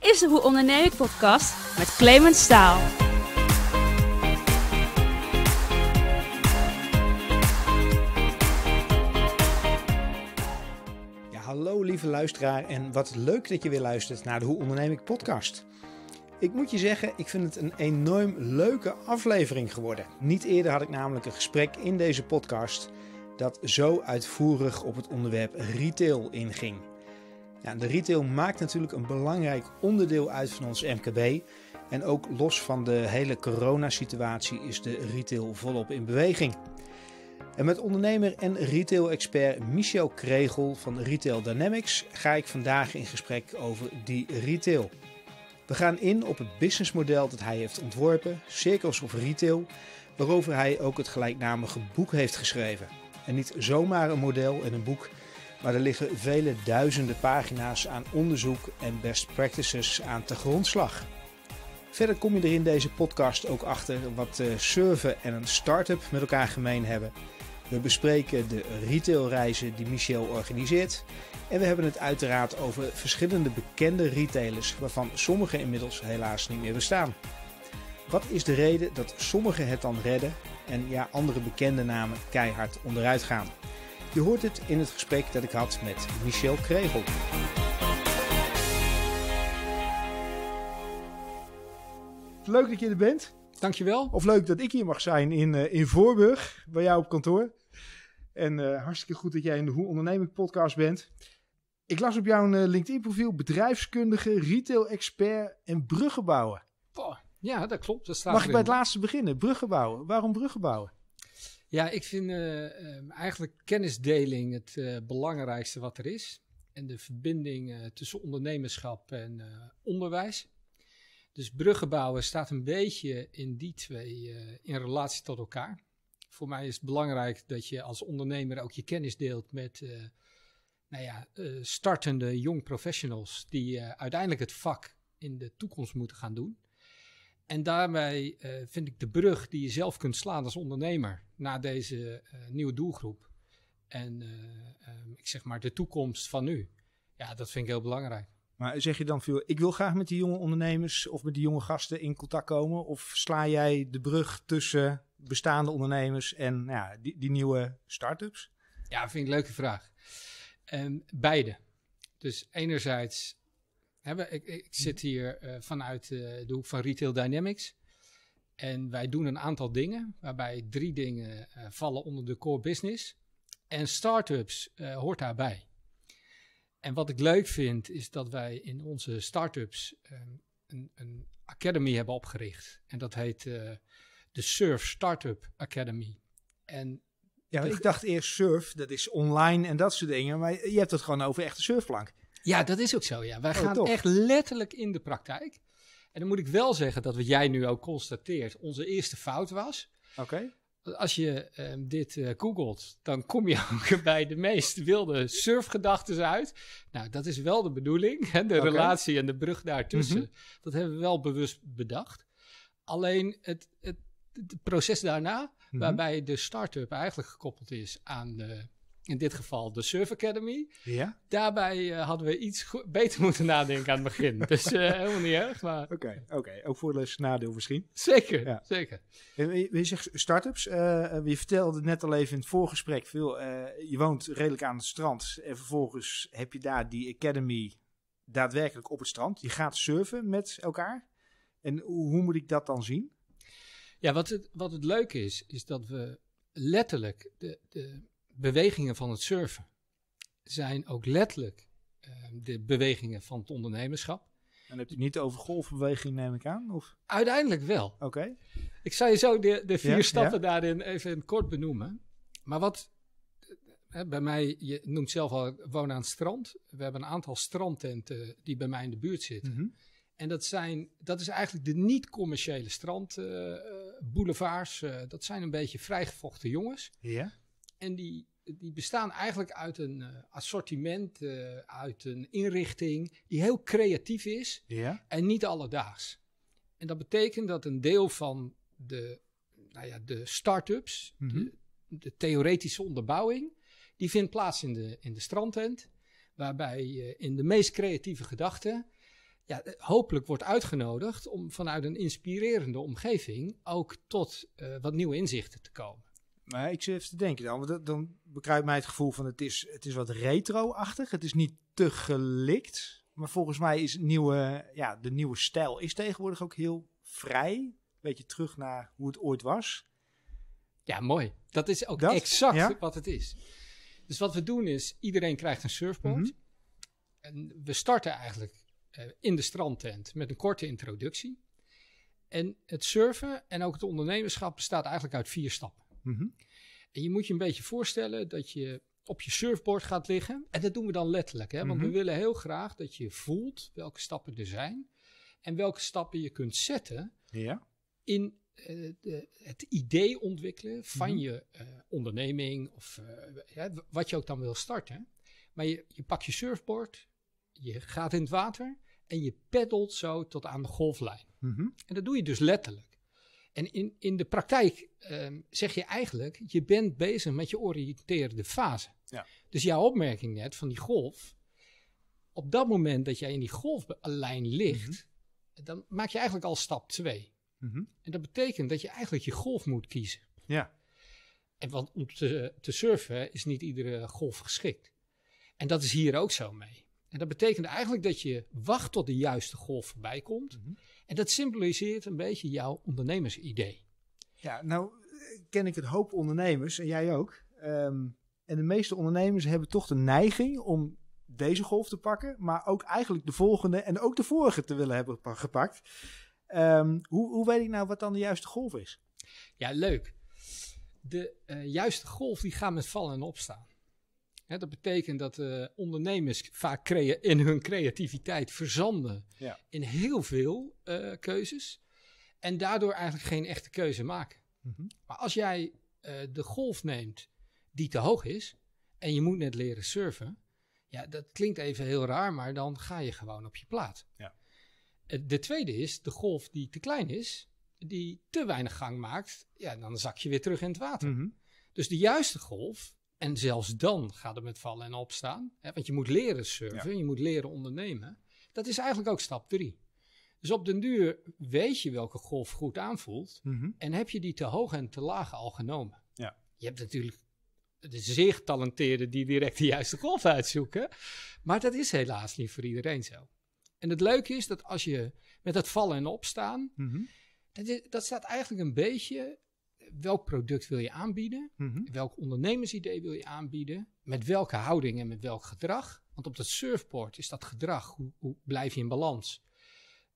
is de Hoe Onderneem ik podcast met Clement Staal. Ja, hallo lieve luisteraar en wat leuk dat je weer luistert naar de Hoe Onderneem ik podcast. Ik moet je zeggen, ik vind het een enorm leuke aflevering geworden. Niet eerder had ik namelijk een gesprek in deze podcast dat zo uitvoerig op het onderwerp retail inging. Ja, de retail maakt natuurlijk een belangrijk onderdeel uit van ons MKB. En ook los van de hele coronasituatie is de retail volop in beweging. En met ondernemer en retail-expert Michel Kregel van Retail Dynamics ga ik vandaag in gesprek over die retail. We gaan in op het businessmodel dat hij heeft ontworpen, Circles of Retail, waarover hij ook het gelijknamige boek heeft geschreven. En niet zomaar een model en een boek, maar er liggen vele duizenden pagina's aan onderzoek en best practices aan te grondslag. Verder kom je er in deze podcast ook achter wat surfen en een start-up met elkaar gemeen hebben. We bespreken de retailreizen die Michel organiseert. En we hebben het uiteraard over verschillende bekende retailers, waarvan sommige inmiddels helaas niet meer bestaan. Wat is de reden dat sommigen het dan redden en ja, andere bekende namen keihard onderuit gaan? Je hoort het in het gesprek dat ik had met Michel Kregel. Leuk dat je er bent. Dankjewel. Of leuk dat ik hier mag zijn in, eh, in Voorburg, bij jou op kantoor. En eh, hartstikke goed dat jij in de Hoe ik podcast bent. Ik las op jouw uh, eh, LinkedIn profiel bedrijfskundige, retail expert en bruggen bouwen. Oh, ja, dat klopt. Dat staat Mag ik bij het laatste beginnen? Bruggen bouwen. Waarom bruggen bouwen? Ja, ik vind eh, ehm, eigenlijk kennisdeling het eh, belangrijkste wat er is. En de verbinding eh, tussen ondernemerschap en onderwijs. Dus bruggen bouwen staat een beetje in die twee in relatie tot elkaar. Voor mij is het belangrijk dat je als ondernemer ook je kennis deelt met nou ja, startende jong professionals die uiteindelijk het vak in de toekomst moeten gaan doen. En daarmee eh, vind ik de brug die je zelf kunt slaan als ondernemer naar deze eh, nieuwe doelgroep. En eh, ehm, ik zeg maar de toekomst van nu. Ja, dat vind ik heel belangrijk. Maar zeg je dan veel, ik wil graag met die jonge ondernemers of met die jonge gasten in contact komen? Of sla jij de brug tussen bestaande ondernemers en nou ja, die, die nieuwe start-ups? Ja, vind ik een leuke vraag. Um, beide. Dus enerzijds ik, ik zit mhm. hier eh, vanuit eh, de hoek van Retail Dynamics. En wij doen een aantal dingen, waarbij drie dingen eh, vallen onder de core business. En startups hoort daarbij. En wat ik leuk vind, is dat wij in onze startups een, een, academy hebben opgericht. En dat heet de Surf Startup Academy. En ja, ik dacht eerst surf, dat is online en dat soort dingen. Maar je hebt het gewoon over echte surfplank. Ja, dat is ook zo. Ja. Wij oh, gaan echt letterlijk in de praktijk. En dan moet ik wel zeggen dat wat jij nu ook constateert onze eerste fout was. Oké. Als je ehm, dit eh, googelt, dan kom je ook bij de meest wilde surfgedachten uit. Nou, dat is wel de bedoeling. Hè? De relatie en de brug daartussen. Mhm. Dat hebben we wel bewust bedacht. Alleen het, het, het proces daarna, mhm. waarbij de start-up eigenlijk gekoppeld is aan de in dit geval de Surf Academy. Ja. Daarbij eh, hadden we iets beter moeten nadenken aan het begin. dus eh, helemaal niet erg. Maar... Oké, oké. ook voor nadeel misschien. Zeker, zeker. En, je, eh, je zegt startups. Uh, je vertelde net al even in het voorgesprek. Veel, je woont redelijk aan het strand. En vervolgens heb je daar die academy daadwerkelijk op het strand. Je gaat surfen met elkaar. En hoe, hoe moet ik dat dan zien? Ja, wat het, wat het leuke is, is dat we letterlijk de, de bewegingen van het surfen zijn ook letterlijk ehm, de bewegingen van het ondernemerschap. En heb je het niet over golfbeweging, neem ik aan? Of? Uiteindelijk wel. Oké. Ik zal je zo de, de vier stappen daarin even kort benoemen. Maar wat hè, bij mij, je noemt zelf al woon aan het strand. We hebben een aantal strandtenten die bij mij in de buurt zitten. Mhm. En dat, zijn, dat is eigenlijk de niet-commerciële strandboulevards. Eh, eh, uh, eh, dat zijn een beetje vrijgevochten jongens. Ja. En die die bestaan eigenlijk uit een eh, assortiment, eh, uit een inrichting die heel creatief is en niet alledaags. En dat betekent dat een deel van de, nou ja, de start-ups, mhm. de, theoretische onderbouwing, die vindt plaats in de, in de strandtent. Waarbij uh, in de meest creatieve gedachten ja, hopelijk wordt uitgenodigd om vanuit een inspirerende omgeving ook tot wat nieuwe inzichten te komen. Maar ik zit even te denken dan. Want dan bekruipt mij het gevoel van het is, het is wat retro-achtig. Het is niet te gelikt. Maar volgens mij is nieuwe, ja, de nieuwe stijl is tegenwoordig ook heel vrij. Een beetje terug naar hoe het ooit was. Ja, mooi. Dat is ook exact wat het is. Dus wat we doen is, iedereen krijgt een surfboard. Mhm. En we starten eigenlijk eh, in de strandtent met een korte introductie. En het surfen en ook het ondernemerschap bestaat eigenlijk uit vier stappen. Mhm. En je moet je een beetje voorstellen dat je op je surfboard gaat liggen. En dat doen we dan letterlijk, hè? want we mhm. willen heel graag dat je voelt welke stappen er zijn en welke stappen je kunt zetten ja. in eh, de, het idee ontwikkelen van mhm. je eh, onderneming of eh, wat je ook dan wil starten. Maar je, je pakt je surfboard, je gaat in het water en je peddelt zo tot aan de golflijn. En dat doe je dus letterlijk. En in, in de praktijk ehm, zeg je eigenlijk, je bent bezig met je oriënterende fase. Ja. Dus jouw opmerking net van die golf, op dat moment dat jij in die golflijn ligt, mhm. dan maak je eigenlijk al stap 2. Mhm. En dat betekent dat je eigenlijk je golf moet kiezen. Ja. En want om te, te surfen is niet iedere golf geschikt. En dat is hier ook zo mee. En dat betekent eigenlijk dat je wacht tot de juiste golf voorbij komt. Mhm. En dat symboliseert een beetje jouw ondernemersidee. Ja, nou ken ik het hoop ondernemers, en jij ook. Ehm, en de meeste ondernemers hebben toch de neiging om deze golf te pakken, maar ook eigenlijk de volgende en ook de vorige te willen hebben gepakt. Ehm, hoe, hoe weet ik nou wat dan de juiste golf is? Ja, leuk. De eh, juiste golf die gaat met vallen en opstaan dat betekent dat eh, ondernemers vaak crea in hun creativiteit verzanden ja. in heel veel eh, keuzes en daardoor eigenlijk geen echte keuze maken. Mhm. Maar als jij eh, de golf neemt die te hoog is en je moet net leren surfen, ja, dat klinkt even heel raar, maar dan ga je gewoon op je plaat. Ja. de tweede is de golf die te klein is, die te weinig gang maakt, ja, dan zak je weer terug in het water. Mhm. Dus de juiste golf en zelfs dan gaat het met vallen en opstaan. Hè? Want je moet leren surfen, je moet leren ondernemen. Dat is eigenlijk ook stap drie. Dus op den duur weet je welke golf goed aanvoelt. Mhm. En heb je die te hoog en te laag al genomen. Ja. Je hebt natuurlijk de zeer getalenteerden die direct de juiste golf uitzoeken. Maar dat is helaas niet voor iedereen zo. En het leuke is dat als je met dat vallen en opstaan. Mhm. dat, is, dat staat eigenlijk een beetje welk product wil je aanbieden? Mhm. Welk ondernemersidee wil je aanbieden? Met welke houding en met welk gedrag? Want op dat surfboard is dat gedrag. Hoe, hoe blijf je in balans?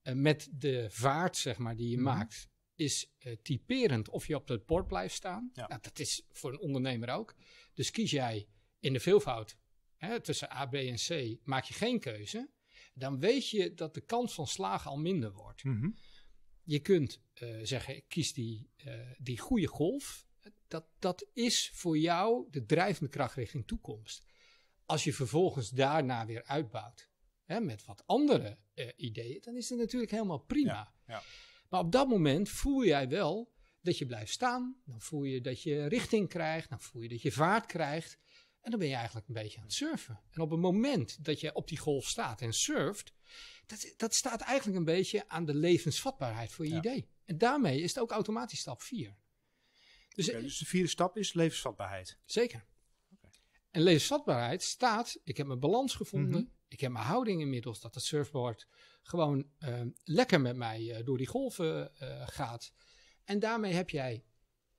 Eh, met de vaart, zeg maar, die je mhm. maakt, is eh, typerend of je op dat bord blijft staan. Ja. Nou, dat is voor een ondernemer ook. Dus kies jij in de veelvoud hè, tussen A, B en C, maak je geen keuze. Dan weet je dat de kans van slagen al minder wordt. Mhm. Je kunt eh, zeggen, ik kies die, eh, die goede golf. Dat, dat is voor jou de drijvende kracht richting toekomst. Als je vervolgens daarna weer uitbouwt hè, met wat andere eh, ideeën, dan is het natuurlijk helemaal prima. Ja, Maar op dat moment voel jij wel dat je blijft staan. Dan voel je dat je richting krijgt. Dan voel je dat je vaart krijgt. En dan ben je eigenlijk een beetje aan het surfen. En op het moment dat je op die golf staat en surft, dat, dat staat eigenlijk een beetje aan de levensvatbaarheid voor je idee. En daarmee is het ook automatisch stap 4. Dus, dus, de vierde stap is levensvatbaarheid. Zeker. En levensvatbaarheid staat, ik heb mijn balans gevonden, mhm. ik heb mijn houding inmiddels, dat het surfboard gewoon eh, lekker met mij eh, door die golven eh, gaat. En daarmee heb jij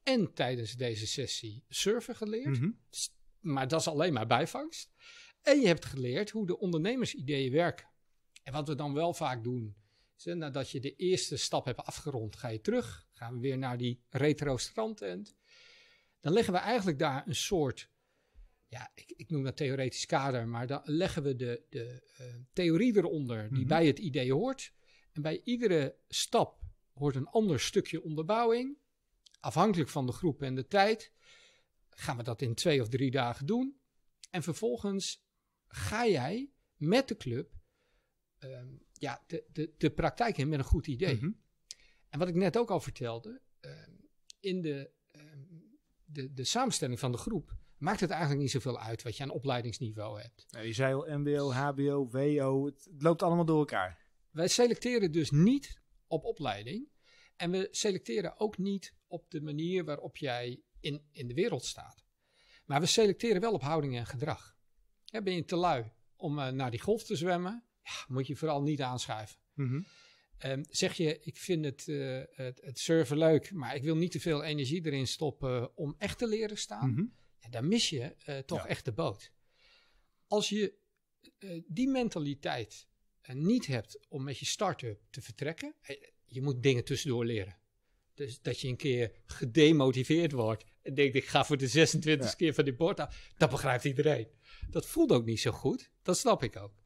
en tijdens deze sessie surfen geleerd, mhm. maar dat is alleen maar bijvangst. En je hebt geleerd hoe de ondernemersideeën werken. En wat we dan wel vaak doen, nadat je de eerste stap hebt afgerond, ga je terug. Gaan we weer naar die retro strandtent. Dan leggen we eigenlijk daar een soort, ja, ik, ik noem dat theoretisch kader, maar dan leggen we de, de eh, theorie eronder die mhm. bij het idee hoort. En bij iedere stap hoort een ander stukje onderbouwing. Afhankelijk van de groep en de tijd gaan we dat in twee of drie dagen doen. En vervolgens ga jij met de club ehm, ja, de, de, de praktijk in met een goed idee. Mhm. En wat ik net ook al vertelde, ehm, in de, ehm, de, de samenstelling van de groep maakt het eigenlijk niet zoveel uit wat je aan opleidingsniveau hebt. je zei al MBO, HBO, WO, het, loopt allemaal door elkaar. Wij selecteren dus niet op opleiding. En we selecteren ook niet op de manier waarop jij in, in de wereld staat. Maar we selecteren wel op houding en gedrag. ben je te lui om eh, naar die golf te zwemmen? ja, moet je vooral niet aanschuiven. Mhm. Ehm, zeg je, ik vind het, uh, het, het, leuk, maar ik wil niet te veel energie erin stoppen eh, om echt te leren staan. Mhm. ja, dan mis je eh, toch echt de boot. Als je die mentaliteit niet hebt om met je start-up te vertrekken, je moet dingen tussendoor leren. Dus dat je een keer gedemotiveerd wordt en denkt ik ga voor de 26 e keer van die bord af, dat begrijpt iedereen. Dat voelt ook niet zo goed, dat snap ik ook.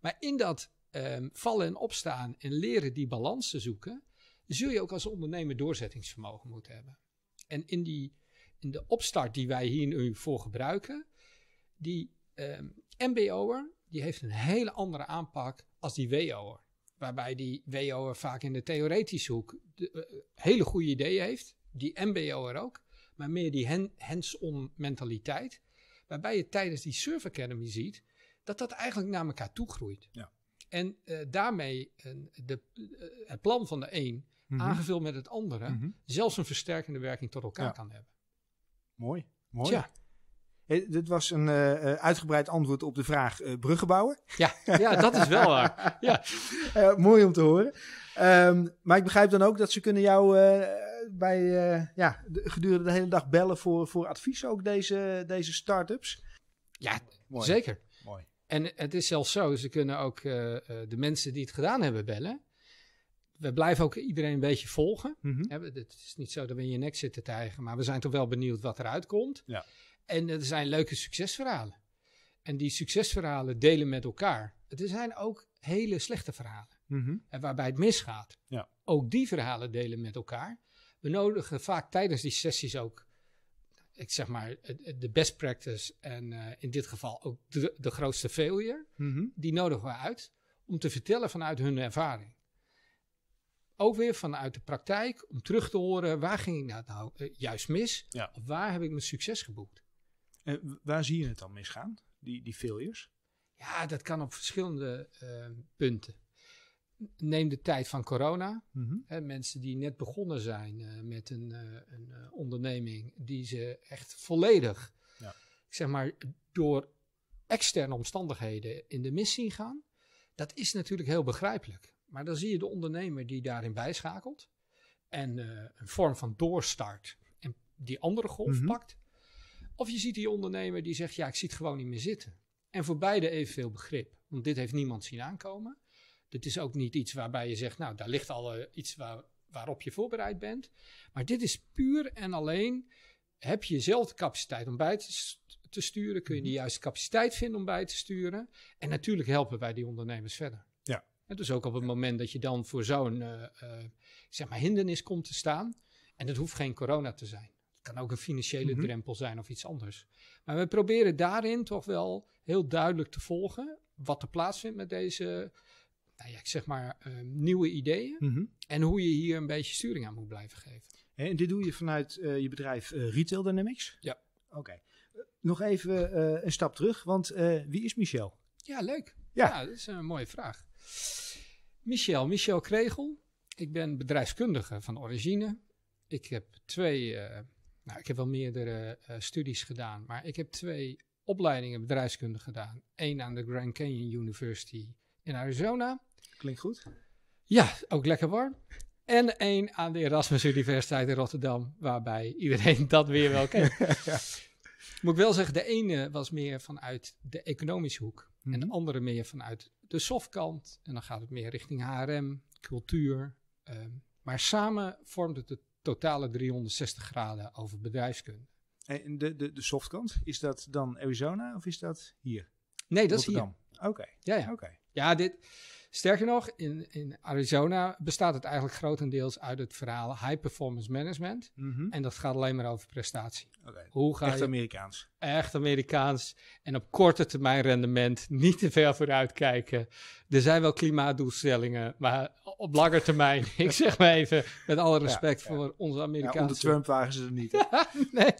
Maar in dat ehm, vallen en opstaan en leren die balans te zoeken, zul je ook als ondernemer doorzettingsvermogen moeten hebben. En in, die, in de opstart die wij hier nu voor gebruiken, die um, ehm, MBO'er, die heeft een hele andere aanpak als die WO'er. Waarbij die WO'er vaak in de theoretische hoek de, eh, hele goede ideeën heeft, die MBO'er ook, maar meer die hands-on mentaliteit. Waarbij je tijdens die Surf Academy ziet dat dat eigenlijk naar elkaar toe groeit. Ja. En eh, daarmee eh, de, eh, het plan van de een, mhm. aangevuld met het andere, mhm. zelfs een versterkende werking tot elkaar kan hebben. Mooi, mooi. dit was een uitgebreid antwoord op de vraag uh, bruggen bouwen. Ja, ja, dat is wel waar. Ja. mooi om te horen. Ehm, maar ik begrijp dan ook dat ze kunnen jou bij, ja, gedurende de hele dag bellen voor, voor advies ook deze, deze start-ups. Ja, mooi. zeker. En het is zelfs zo, ze kunnen ook eh, eh, de mensen die het gedaan hebben bellen. We blijven ook iedereen een beetje volgen. Mm Het is niet zo dat we in je nek zitten tijgen, maar we zijn toch wel benieuwd wat eruit komt. Ja. En er zijn leuke succesverhalen. En die succesverhalen delen met elkaar. Er zijn ook hele slechte verhalen, mhm. waarbij het misgaat. Ja. Ook die verhalen delen met elkaar. We nodigen vaak tijdens die sessies ook ik zeg maar, de best practice en eh, in dit geval ook de, de grootste failure, mhm. die nodigen we uit om te vertellen vanuit hun ervaring. Ook weer vanuit de praktijk, om terug te horen waar ging ik nou, nou eh, juist mis, of waar heb ik mijn succes geboekt. En waar zie je het dan misgaan, die, die failures? Ja, dat kan op verschillende eh, punten neem de tijd van corona. Mm mensen die net begonnen zijn eh, met een, eh, een eh, onderneming, die ze echt volledig, ja. zeg maar, door externe omstandigheden in de mis zien gaan. Dat is natuurlijk heel begrijpelijk. Maar dan zie je de ondernemer die daarin bijschakelt en een vorm van doorstart en die andere golf mhm. pakt. Of je ziet die ondernemer die zegt: Ja, ik zie het gewoon niet meer zitten. En voor beide evenveel begrip, want dit heeft niemand zien aankomen. Het is ook niet iets waarbij je zegt, nou, daar ligt al eh, iets waar, waarop je voorbereid bent. Maar dit is puur en alleen, heb je zelf de capaciteit om bij te, sturen? Kun je de mhm. juiste capaciteit vinden om bij te sturen? En natuurlijk helpen wij die ondernemers verder. Ja. En dus ook op het moment dat je dan voor zo'n eh, eh, zeg maar hindernis komt te staan. En het hoeft geen corona te zijn. Het kan ook een financiële mhm. drempel zijn of iets anders. Maar we proberen daarin toch wel heel duidelijk te volgen wat er plaatsvindt met deze nou ja, ik zeg maar, ehm, nieuwe ideeën. Mhm. En hoe je hier een beetje sturing aan moet blijven geven. En dit doe je vanuit eh, je bedrijf eh, Retail Dynamics? Ja. Oké. Eh, nog even een stap terug, want wie is Michel? Ja, leuk. Ja. ja. dat is een mooie vraag. Michel, Michel Kregel. Ik ben bedrijfskundige van origine. Ik heb twee, nou, ik heb wel meerdere studies gedaan, maar ik heb twee opleidingen bedrijfskunde gedaan. Eén aan de Grand Canyon University in Arizona. Klinkt goed. Ja, ook lekker warm. En één aan de Erasmus Universiteit in Rotterdam, waarbij iedereen dat weer wel kent. Moet ik wel zeggen, de ene was meer vanuit de economische hoek. En de mhm. andere meer vanuit de softkant. En dan gaat het meer richting HRM, cultuur. Ehm, maar samen vormt het de totale 360 graden over bedrijfskunde. En de, de, de softkant, is dat dan Arizona of is dat hier? Nee, dat is hier. Oké. Ja, ja. oké. Ja, dit, sterker nog, in, in Arizona bestaat het eigenlijk grotendeels uit het verhaal high performance management. Mhm. En dat gaat alleen maar over prestatie. Hoe echt Amerikaans. Echt Amerikaans. En op korte termijn rendement niet te ver vooruit kijken. Er zijn wel klimaatdoelstellingen, maar op lange termijn, ik zeg maar even, met alle respect voor onze Amerikaanse... Ja, onder Trump wagen ze het niet. nee,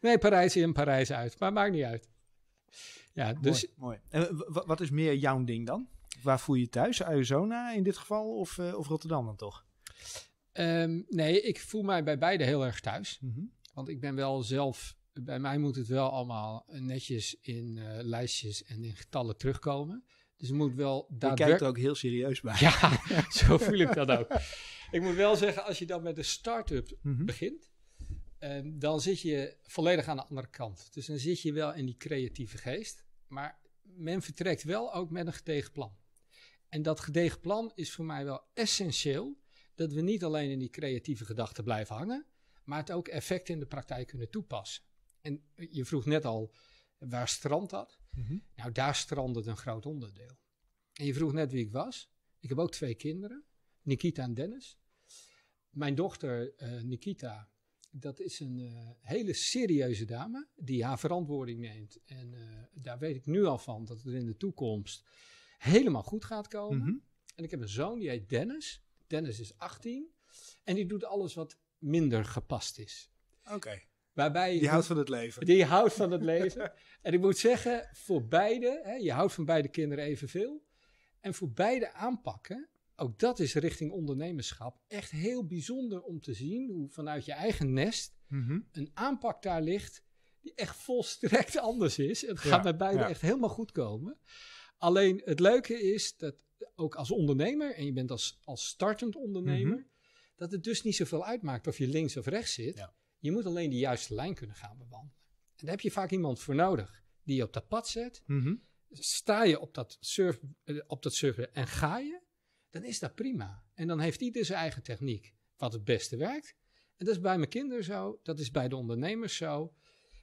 nee, Parijs in, Parijs uit. Maar maakt niet uit. Ja, dus... Mooi, mooi. En wat is meer jouw ding dan? waar voel je je thuis? Arizona in dit geval of, eh, of Rotterdam dan toch? Ehm, nee, ik voel mij bij beide heel erg thuis. Mhm. Want ik ben wel zelf, bij mij moet het wel allemaal netjes in eh, lijstjes en in getallen terugkomen. Dus moet wel daar. Je kijkt er ook heel serieus bij. Ja, zo voel ik dat ook. Ik moet wel zeggen, als je dan met een start-up mhm. begint, ehm, dan zit je volledig aan de andere kant. Dus dan zit je wel in die creatieve geest. Maar men vertrekt wel ook met een getegen plan. En dat gedegen plan is voor mij wel essentieel. Dat we niet alleen in die creatieve gedachten blijven hangen, maar het ook effect in de praktijk kunnen toepassen. En je vroeg net al, waar strandt dat? Mm -hmm. Nou, daar strandde een groot onderdeel. En je vroeg net wie ik was. Ik heb ook twee kinderen, Nikita en Dennis. Mijn dochter eh, Nikita, dat is een eh, hele serieuze dame die haar verantwoording neemt. En eh, daar weet ik nu al van dat er in de toekomst helemaal goed gaat komen. Mhm. En ik heb een zoon die heet Dennis. Dennis is 18 en die doet alles wat minder gepast is. Oké. Waarbij die houdt van het leven. Die houdt van het leven. en ik moet zeggen, voor beide, hè, je houdt van beide kinderen evenveel. En voor beide aanpakken, ook dat is richting ondernemerschap echt heel bijzonder om te zien hoe vanuit je eigen nest mhm. een aanpak daar ligt die echt volstrekt anders is. Het gaat bij beide echt helemaal goed komen. Alleen het leuke is dat ook als ondernemer, en je bent als, als startend ondernemer, mhm. dat het dus niet zoveel uitmaakt of je links of rechts zit. Je moet alleen de juiste lijn kunnen gaan bewandelen. En daar heb je vaak iemand voor nodig die je op dat pad zet. Mhm. Sta je op dat, surf, eh, op dat surfen en ga je, dan is dat prima. En dan heeft ieder zijn eigen techniek wat het beste werkt. En dat is bij mijn kinderen zo, dat is bij de ondernemers zo.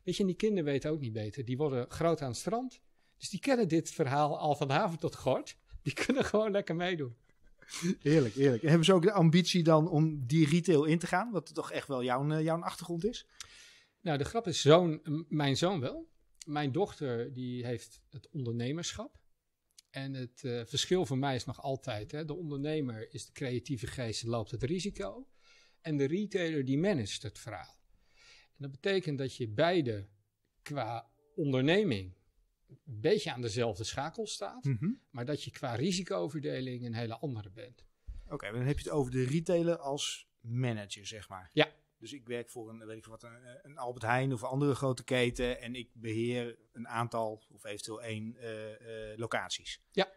Weet je, en die kinderen weten ook niet beter. Die worden groot aan het strand. Dus die kennen dit verhaal al vanavond tot gort. Die kunnen gewoon lekker meedoen. Heerlijk, heerlijk. En hebben ze ook de ambitie dan om die retail in te gaan? Wat toch echt wel jouw, eh, jouw achtergrond is? Nou, de grap is zoon, mijn zoon wel. Mijn dochter die heeft het ondernemerschap. En het eh, verschil voor mij is nog altijd: hè, de ondernemer is de creatieve geest, loopt het risico. En de retailer die managt het verhaal. En dat betekent dat je beide qua onderneming een beetje aan dezelfde schakel staat, mhm. maar dat je qua risicoverdeling een hele andere bent. Oké, dan heb je het over de retailer als manager, zeg maar. Ja. Dus ik werk voor een, weet ik wat, een, een Albert Heijn of een andere grote keten en ik beheer een aantal of eventueel één eh, eh, locaties. Ja.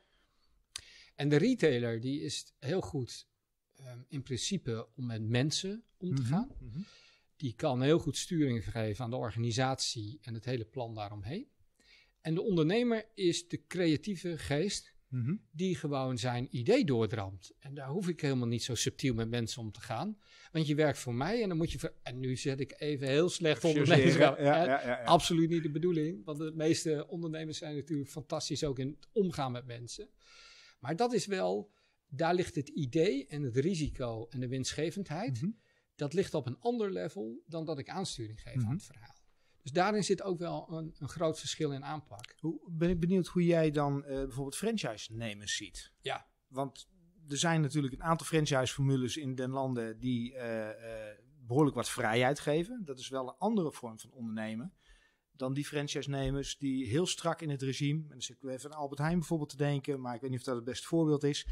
En de retailer die is heel goed ehm, in principe om met mensen om te mhm, gaan. Mhm. Die kan heel goed sturing geven aan de organisatie en het hele plan daaromheen. En de ondernemer is de creatieve geest mhm. die gewoon zijn idee doordramt. En daar hoef ik helemaal niet zo subtiel met mensen om te gaan. Want je werkt voor mij en dan moet je... en nu zet ik even heel slecht ondernemers. Ja, Absoluut niet de bedoeling. Want de meeste ondernemers zijn natuurlijk fantastisch ook in het omgaan met mensen. Maar dat is wel... Daar ligt het idee en het risico en de winstgevendheid. Mhm. Dat ligt op een ander level dan dat ik aansturing geef mhm. aan het verhaal. Dus daarin zit ook wel een, een groot verschil in aanpak. Hoe, ben ik benieuwd hoe jij dan eh, bijvoorbeeld franchise-nemers ziet. Ja. Want er zijn natuurlijk een aantal franchise-formules in den landen die eh, eh, behoorlijk wat vrijheid geven. Dat is wel een andere vorm van ondernemen dan die franchise-nemers die heel strak in het regime, en dan zit ik even aan Albert Heijn bijvoorbeeld te denken, maar ik weet niet of dat het beste voorbeeld is,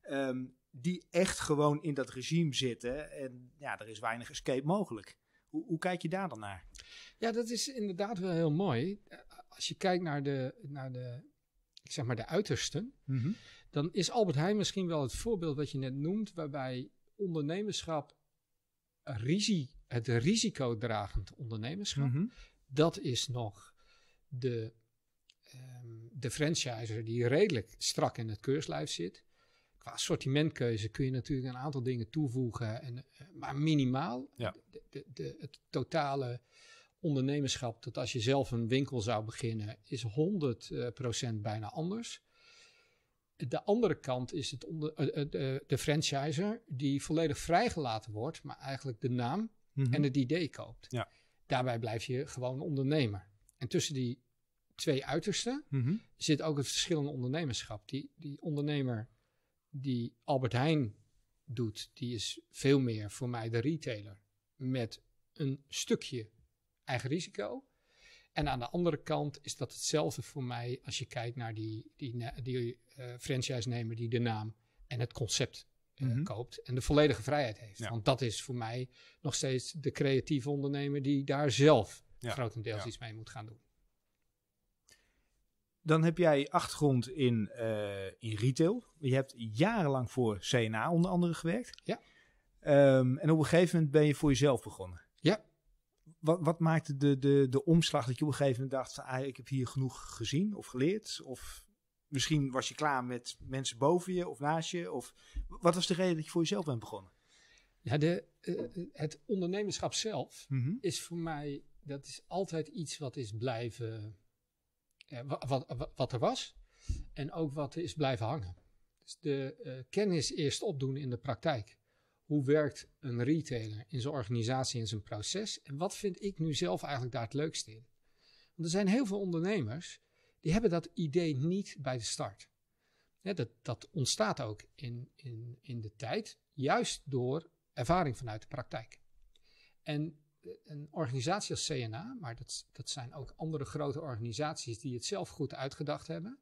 ehm, die echt gewoon in dat regime zitten en ja, er is weinig escape mogelijk. Hoe, hoe, kijk je daar dan naar? Ja, dat is inderdaad wel heel mooi. Als je kijkt naar de, naar de, ik zeg maar de uitersten, mhm. dan is Albert Heijn misschien wel het voorbeeld wat je net noemt, waarbij ondernemerschap, risi, het risicodragend ondernemerschap, mhm. dat is nog de, ehm, de franchiser die redelijk strak in het keurslijf zit qua assortimentkeuze kun je natuurlijk een aantal dingen toevoegen. En, eh, maar minimaal. Ja. De, de, het totale ondernemerschap, dat als je zelf een winkel zou beginnen, is 100% eh, bijna anders. De andere kant is het onder, eh, de, de franchiser die volledig vrijgelaten wordt, maar eigenlijk de naam mhm. en het idee koopt. Ja. Daarbij blijf je gewoon ondernemer. En tussen die twee uitersten mhm. zit ook het verschillende ondernemerschap. Die, die ondernemer die Albert Heijn doet, die is veel meer voor mij de retailer met een stukje eigen risico. En aan de andere kant is dat hetzelfde voor mij als je kijkt naar die, die, die eh, franchise-nemer die de naam en het concept eh, mhm. koopt en de volledige vrijheid heeft. Want dat is voor mij nog steeds de creatieve ondernemer die daar zelf grotendeels iets mee moet gaan doen. Dan heb jij achtergrond in, eh, in retail. Je hebt jarenlang voor CNA onder andere gewerkt. Ja. Ehm, en op een gegeven moment ben je voor jezelf begonnen. Ja. Wat, wat maakte de, de, de omslag dat je op een gegeven moment dacht: ah, ik heb hier genoeg gezien of geleerd? Of misschien was je klaar met mensen boven je of naast je? Of wat was de reden dat je voor jezelf bent begonnen? Ja, de, eh, het ondernemerschap zelf mhm. is voor mij, dat is altijd iets wat is blijven eh, wat, wat, er was en ook wat is blijven hangen. Dus de eh, kennis eerst opdoen in de praktijk. Hoe werkt een retailer in zijn organisatie, in zijn proces? En wat vind ik nu zelf eigenlijk daar het leukste in? Want er zijn heel veel ondernemers die hebben dat idee niet bij de start. dat, dat, ontstaat ook in, in, in de tijd, juist door ervaring vanuit de praktijk. En een organisatie als CNA, maar dat, dat zijn ook andere grote organisaties die het zelf goed uitgedacht hebben.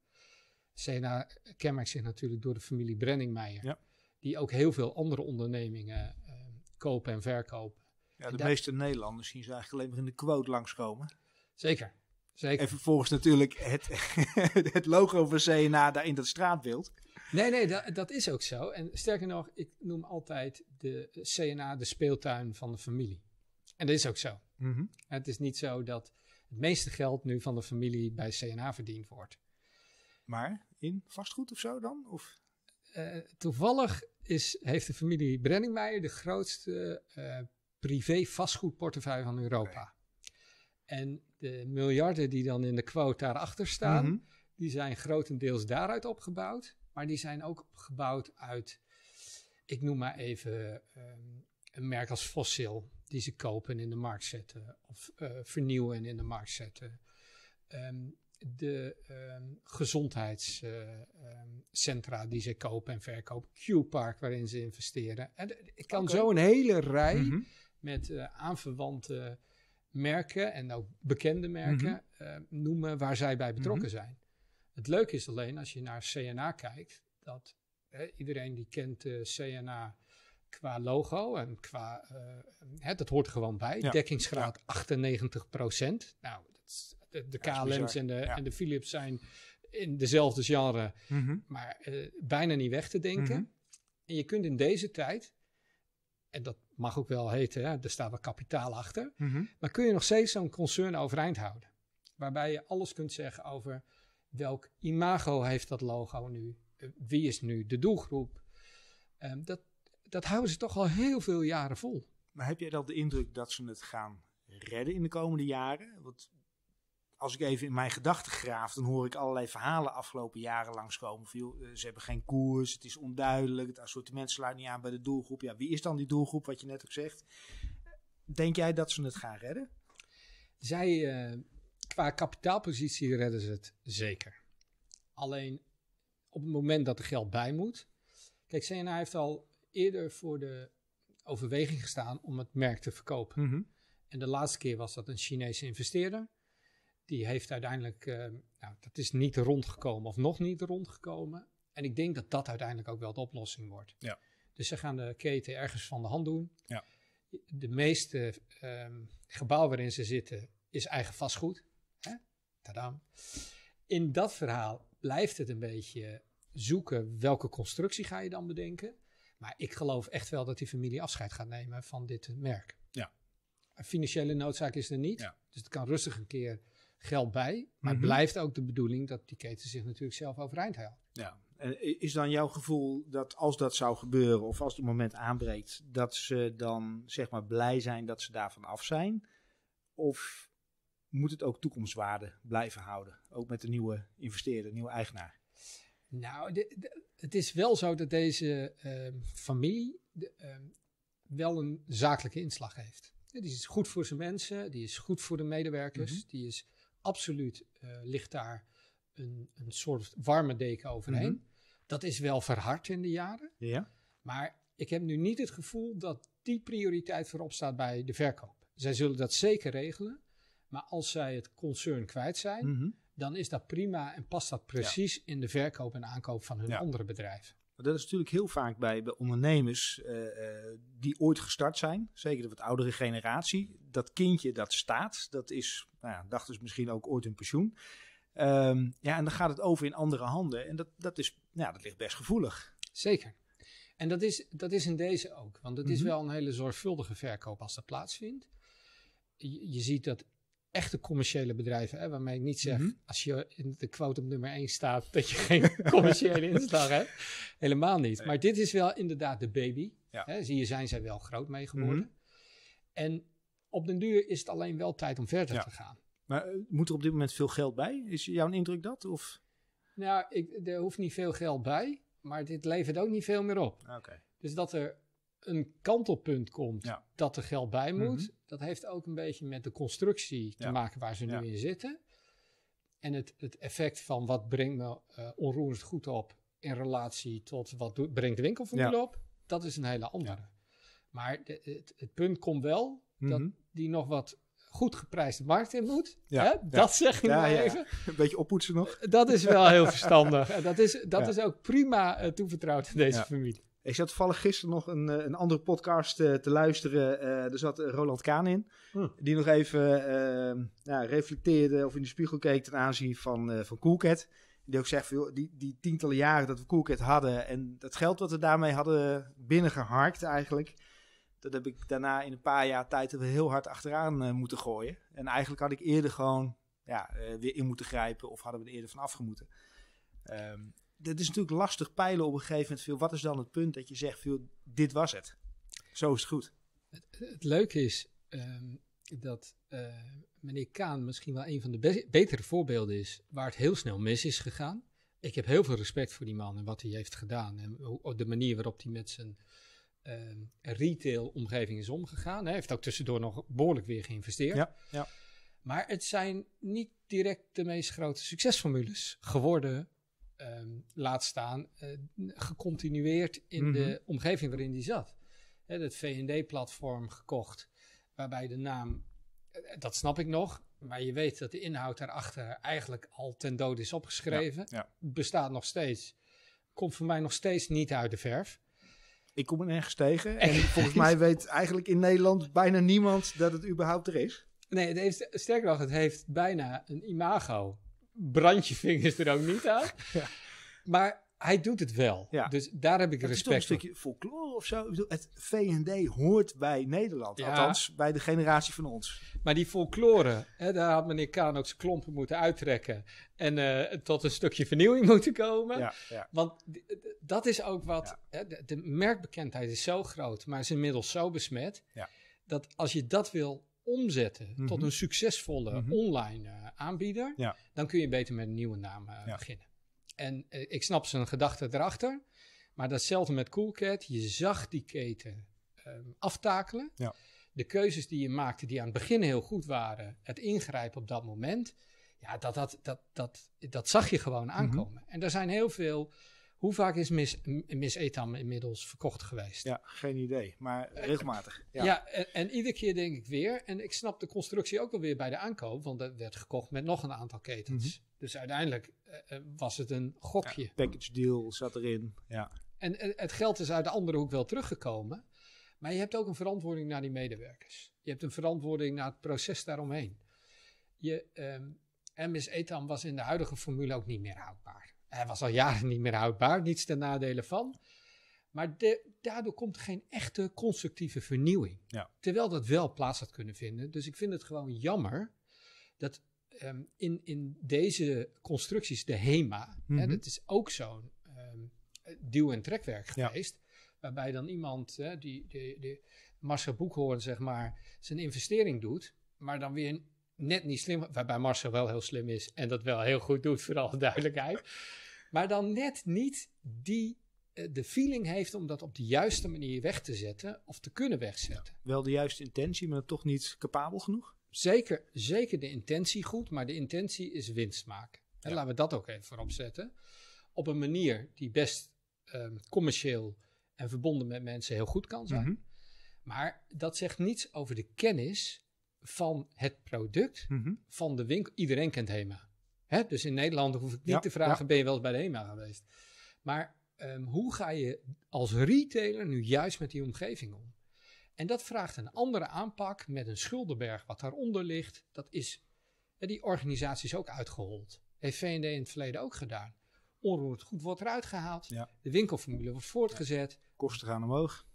CNA kenmerkt zich natuurlijk door de familie Brenningmeijer, ja. die ook heel veel andere ondernemingen eh, kopen en verkopen. de meeste Nederlanders zien ze eigenlijk alleen maar in de quote langskomen. Zeker, zeker. En vervolgens natuurlijk het, het logo van CNA daar in dat straatbeeld. Nee, nee, dat, dat, is ook zo. En sterker nog, ik noem altijd de CNA de speeltuin van de familie. En dat is ook zo. Mhm. Het is niet zo dat het meeste geld nu van de familie bij CNA verdiend wordt. Maar in vastgoed of zo dan? Of? Eh, toevallig is, heeft de familie Brenningmeijer de grootste uh, privé vastgoedportefeuille van Europa. En de miljarden die dan in de quote daarachter staan, mhm. die zijn grotendeels daaruit opgebouwd. Maar die zijn ook opgebouwd uit, ik noem maar even, ehm, een merk als Fossil, die ze kopen en in de markt zetten, of eh, vernieuwen en in de markt zetten. Ehm, de ehm, gezondheidscentra eh, ehm, die ze kopen en verkopen, Q-Park waarin ze investeren. En eh, ik kan zo een hele rij mhm. met aanverwante merken en ook bekende merken mhm. noemen waar zij bij betrokken mhm. zijn. Het leuke is alleen als je naar CNA kijkt, dat iedereen die kent CNA qua logo en qua, uh, hè, dat hoort er gewoon bij. Dekkingsgraad 98 Nou, dat, de, de KLM's en de, en de Philips zijn in dezelfde genre, mhm. maar eh, bijna niet weg te denken. Mhm. En je kunt in deze tijd, en dat mag ook wel heten, hè, daar staat wel kapitaal achter, mhm. maar kun je nog steeds zo'n concern overeind houden. Waarbij je alles kunt zeggen over welk imago heeft dat logo nu, eh, wie is nu de doelgroep. Ehm, dat, dat houden ze toch al heel veel jaren vol. Maar heb jij dan de indruk dat ze het gaan redden in de komende jaren? Want als ik even in mijn gedachten graaf, dan hoor ik allerlei verhalen afgelopen jaren langskomen. Van, eh, ze hebben geen koers, het is onduidelijk, het assortiment sluit niet aan bij de doelgroep. Ja, wie is dan die doelgroep, wat je net ook zegt? Denk jij dat ze het gaan redden? Zij, eh, qua kapitaalpositie redden ze het zeker. Alleen op het moment dat er geld bij moet. Kijk, CNA heeft al eerder voor de overweging gestaan om het merk te verkopen. Mhm. En de laatste keer was dat een Chinese investeerder. Die heeft uiteindelijk, eh, nou, dat is niet rondgekomen of nog niet rondgekomen. En ik denk dat dat uiteindelijk ook wel de oplossing wordt. Ja. Dus ze gaan de keten ergens van de hand doen. Ja. De meeste um, gebouw waarin ze zitten is eigen vastgoed. Hè? Tadaam. In dat verhaal blijft het een beetje zoeken welke constructie ga je dan bedenken. Maar ik geloof echt wel dat die familie afscheid gaat nemen van dit merk. Ja. Financiële noodzaak is er niet. Dus het kan rustig een keer geld bij. Maar het mhm. blijft ook de bedoeling dat die keten zich natuurlijk zelf overeind houdt. Ja. En is dan jouw gevoel dat als dat zou gebeuren of als het moment aanbreekt, dat ze dan zeg maar blij zijn dat ze daarvan af zijn? Of moet het ook toekomstwaarde blijven houden? Ook met de nieuwe investeerder, nieuwe eigenaar? Nou, het is wel zo dat deze ehm, familie ehm, wel een zakelijke inslag heeft. Die is goed voor zijn mensen, die is goed voor de medewerkers, mhm. die is absoluut, eh, ligt daar een, een soort warme deken overheen. Mhm. Dat is wel verhard in de jaren. Ja. Maar ik heb nu niet het gevoel dat die prioriteit voorop staat bij de verkoop. Zij zullen dat zeker regelen, maar als zij het concern kwijt zijn, mhm dan is dat prima en past dat precies in de verkoop en aankoop van hun andere bedrijf. Dat is natuurlijk heel vaak bij, ondernemers eh, eh, die ooit gestart zijn, zeker de wat oudere generatie. Dat kindje dat staat, dat is, nou ja, dacht dus misschien ook ooit hun pensioen. Ehm, ja, en dan gaat het over in andere handen en dat, dat, is, nou ja, dat ligt best gevoelig. Zeker. En dat is, dat is in deze ook, want het is mhm. wel een hele zorgvuldige verkoop als dat plaatsvindt. je ziet dat echte commerciële bedrijven. Hè, waarmee ik niet zeg, mhm. als je in de quote op nummer 1 staat, dat je geen commerciële inslag hebt. Helemaal niet. Maar dit is wel inderdaad de baby. Ja. zie je, zijn zij wel groot mee geworden. Mhm. En op den duur is het alleen wel tijd om verder te gaan. Maar eh, moet er op dit moment veel geld bij? Is jouw indruk dat? Of? Nou, ik, er hoeft niet veel geld bij, maar dit levert ook niet veel meer op. Okay. Dus dat er een kantelpunt komt dat er geld bij mhm. moet. Dat heeft ook een beetje met de constructie te maken waar ze nu in zitten. En het, het, effect van wat brengt me eh, onroerend goed op in relatie tot wat brengt de winkelformule op. Dat is een hele andere. Maar de, het, het, punt komt wel dat mhm. die nog wat goed geprijsde markt in moet. Ja, hè? Dat zeg ik ja, maar even. Een beetje oppoetsen nog. Dat is wel heel verstandig. dat is, dat is ook prima eh, toevertrouwd aan deze familie. Ik zat toevallig gisteren nog een, eh, een andere podcast eh, te luisteren. Uh, er zat Roland Kaan in. Hmm. Die nog even ehm, ja, reflecteerde of in de spiegel keek ten aanzien van, uh, van Coolcat. Die ook zegt, van, die, die tientallen jaren dat we Coolcat hadden... en dat geld wat we daarmee hadden binnengeharkt eigenlijk... dat heb ik daarna in een paar jaar tijd heel hard achteraan moeten gooien. En eigenlijk had ik eerder gewoon ja, weer in moeten grijpen... of hadden we er eerder van afgemoeten. Um, ehm, dat is natuurlijk lastig peilen op een gegeven moment. Veel, wat is dan het punt dat je zegt, veel, dit was het. Zo is het goed. Het, het leuke is ehm, dat eh, meneer Kaan misschien wel een van de betere voorbeelden is waar het heel snel mis is gegaan. Ik heb heel veel respect voor die man en wat hij heeft gedaan. En oh, de manier waarop hij met zijn ehm, retail-omgeving is omgegaan. Hij heeft ook tussendoor nog behoorlijk weer geïnvesteerd. Ja, ja. Maar het zijn niet direct de meest grote succesformules geworden Ehm, laat staan, eh, gecontinueerd in de mhm. omgeving waarin die zat. het VND-platform gekocht, waarbij de naam, eh, dat snap ik nog, maar je weet dat de inhoud daarachter eigenlijk al ten dood is opgeschreven. Bestaat nog steeds. Komt voor mij nog steeds niet uit de verf. Ik kom er nergens tegen. En volgens mij weet eigenlijk in Nederland bijna niemand dat het überhaupt er is. Nee, het heeft, sterker nog, het heeft bijna een imago brand je vingers er ook niet aan. Maar hij doet het wel. Dus daar heb ik respect voor. is een stukje folklore of zo. het V&D hoort bij Nederland. Althans, bij de generatie van ons. Maar die folklore, hè, daar had meneer Kaan ook zijn klompen moeten uittrekken. En uh, tot een stukje vernieuwing moeten komen. Want dat is ook wat... Hè, de, de, merkbekendheid is zo groot, maar is inmiddels zo besmet... dat als je dat wil omzetten tot mhm. een succesvolle mhm. online eh, aanbieder, dan kun je beter met een nieuwe naam eh, ja. beginnen. En eh, ik snap zijn gedachte erachter, maar datzelfde met Coolcat. Je zag die keten ehm, aftakelen. Ja. De keuzes die je maakte, die aan het begin heel goed waren, het ingrijpen op dat moment, ja, dat, dat, dat, dat, dat, zag je gewoon mhm. aankomen. En er zijn heel veel hoe vaak is Miss, Etam inmiddels verkocht geweest? Ja, geen idee, maar eh, regelmatig. Ja, ja en, en, iedere keer denk ik weer. En ik snap de constructie ook alweer bij de aankoop, want dat werd gekocht met nog een aantal ketens. Mhm. Dus uiteindelijk eh, eh, was het een gokje. Ja, package deal zat erin, ja. En, het geld is uit de andere hoek wel teruggekomen. Maar je hebt ook een verantwoording naar die medewerkers. Je hebt een verantwoording naar het proces daaromheen. Je, um, Etam was in de huidige formule ook niet meer houdbaar. Hij was al jaren niet meer houdbaar, niets ten nadele van. Maar daardoor komt geen echte constructieve vernieuwing. Ja. Terwijl dat wel plaats had kunnen vinden. Dus ik vind het gewoon jammer dat ehm, in, in deze constructies, de HEMA, mm hè, mhm. dat is ook zo'n um, duw- en trekwerk geweest. Waarbij dan iemand, hè, die, die, die Marcel Boekhoorn, zeg maar, zijn investering doet. Maar dan weer net niet slim, waarbij Marcel wel heel slim is en dat wel heel goed doet, voor alle duidelijkheid maar dan net niet die eh, de feeling heeft om dat op de juiste manier weg te zetten of te kunnen wegzetten. wel de juiste intentie, maar toch niet capabel genoeg? Zeker, zeker de intentie goed, maar de intentie is winst maken. En laten we dat ook even voorop zetten. Op een manier die best ehm, commercieel en verbonden met mensen heel goed kan zijn. Mhm. Maar dat zegt niets over de kennis van het product, mhm. van de winkel. Iedereen kent HEMA. Hè? Dus in Nederland hoef ik niet te vragen, ben je wel eens bij de HEMA geweest? Maar ehm, hoe ga je als retailer nu juist met die omgeving om? En dat vraagt een andere aanpak met een schuldenberg wat daaronder ligt. Dat is, die organisatie is ook uitgehold. Heeft VND in het verleden ook gedaan. Onroerend goed wordt eruit gehaald. De winkelformule wordt voortgezet. Kosten gaan omhoog.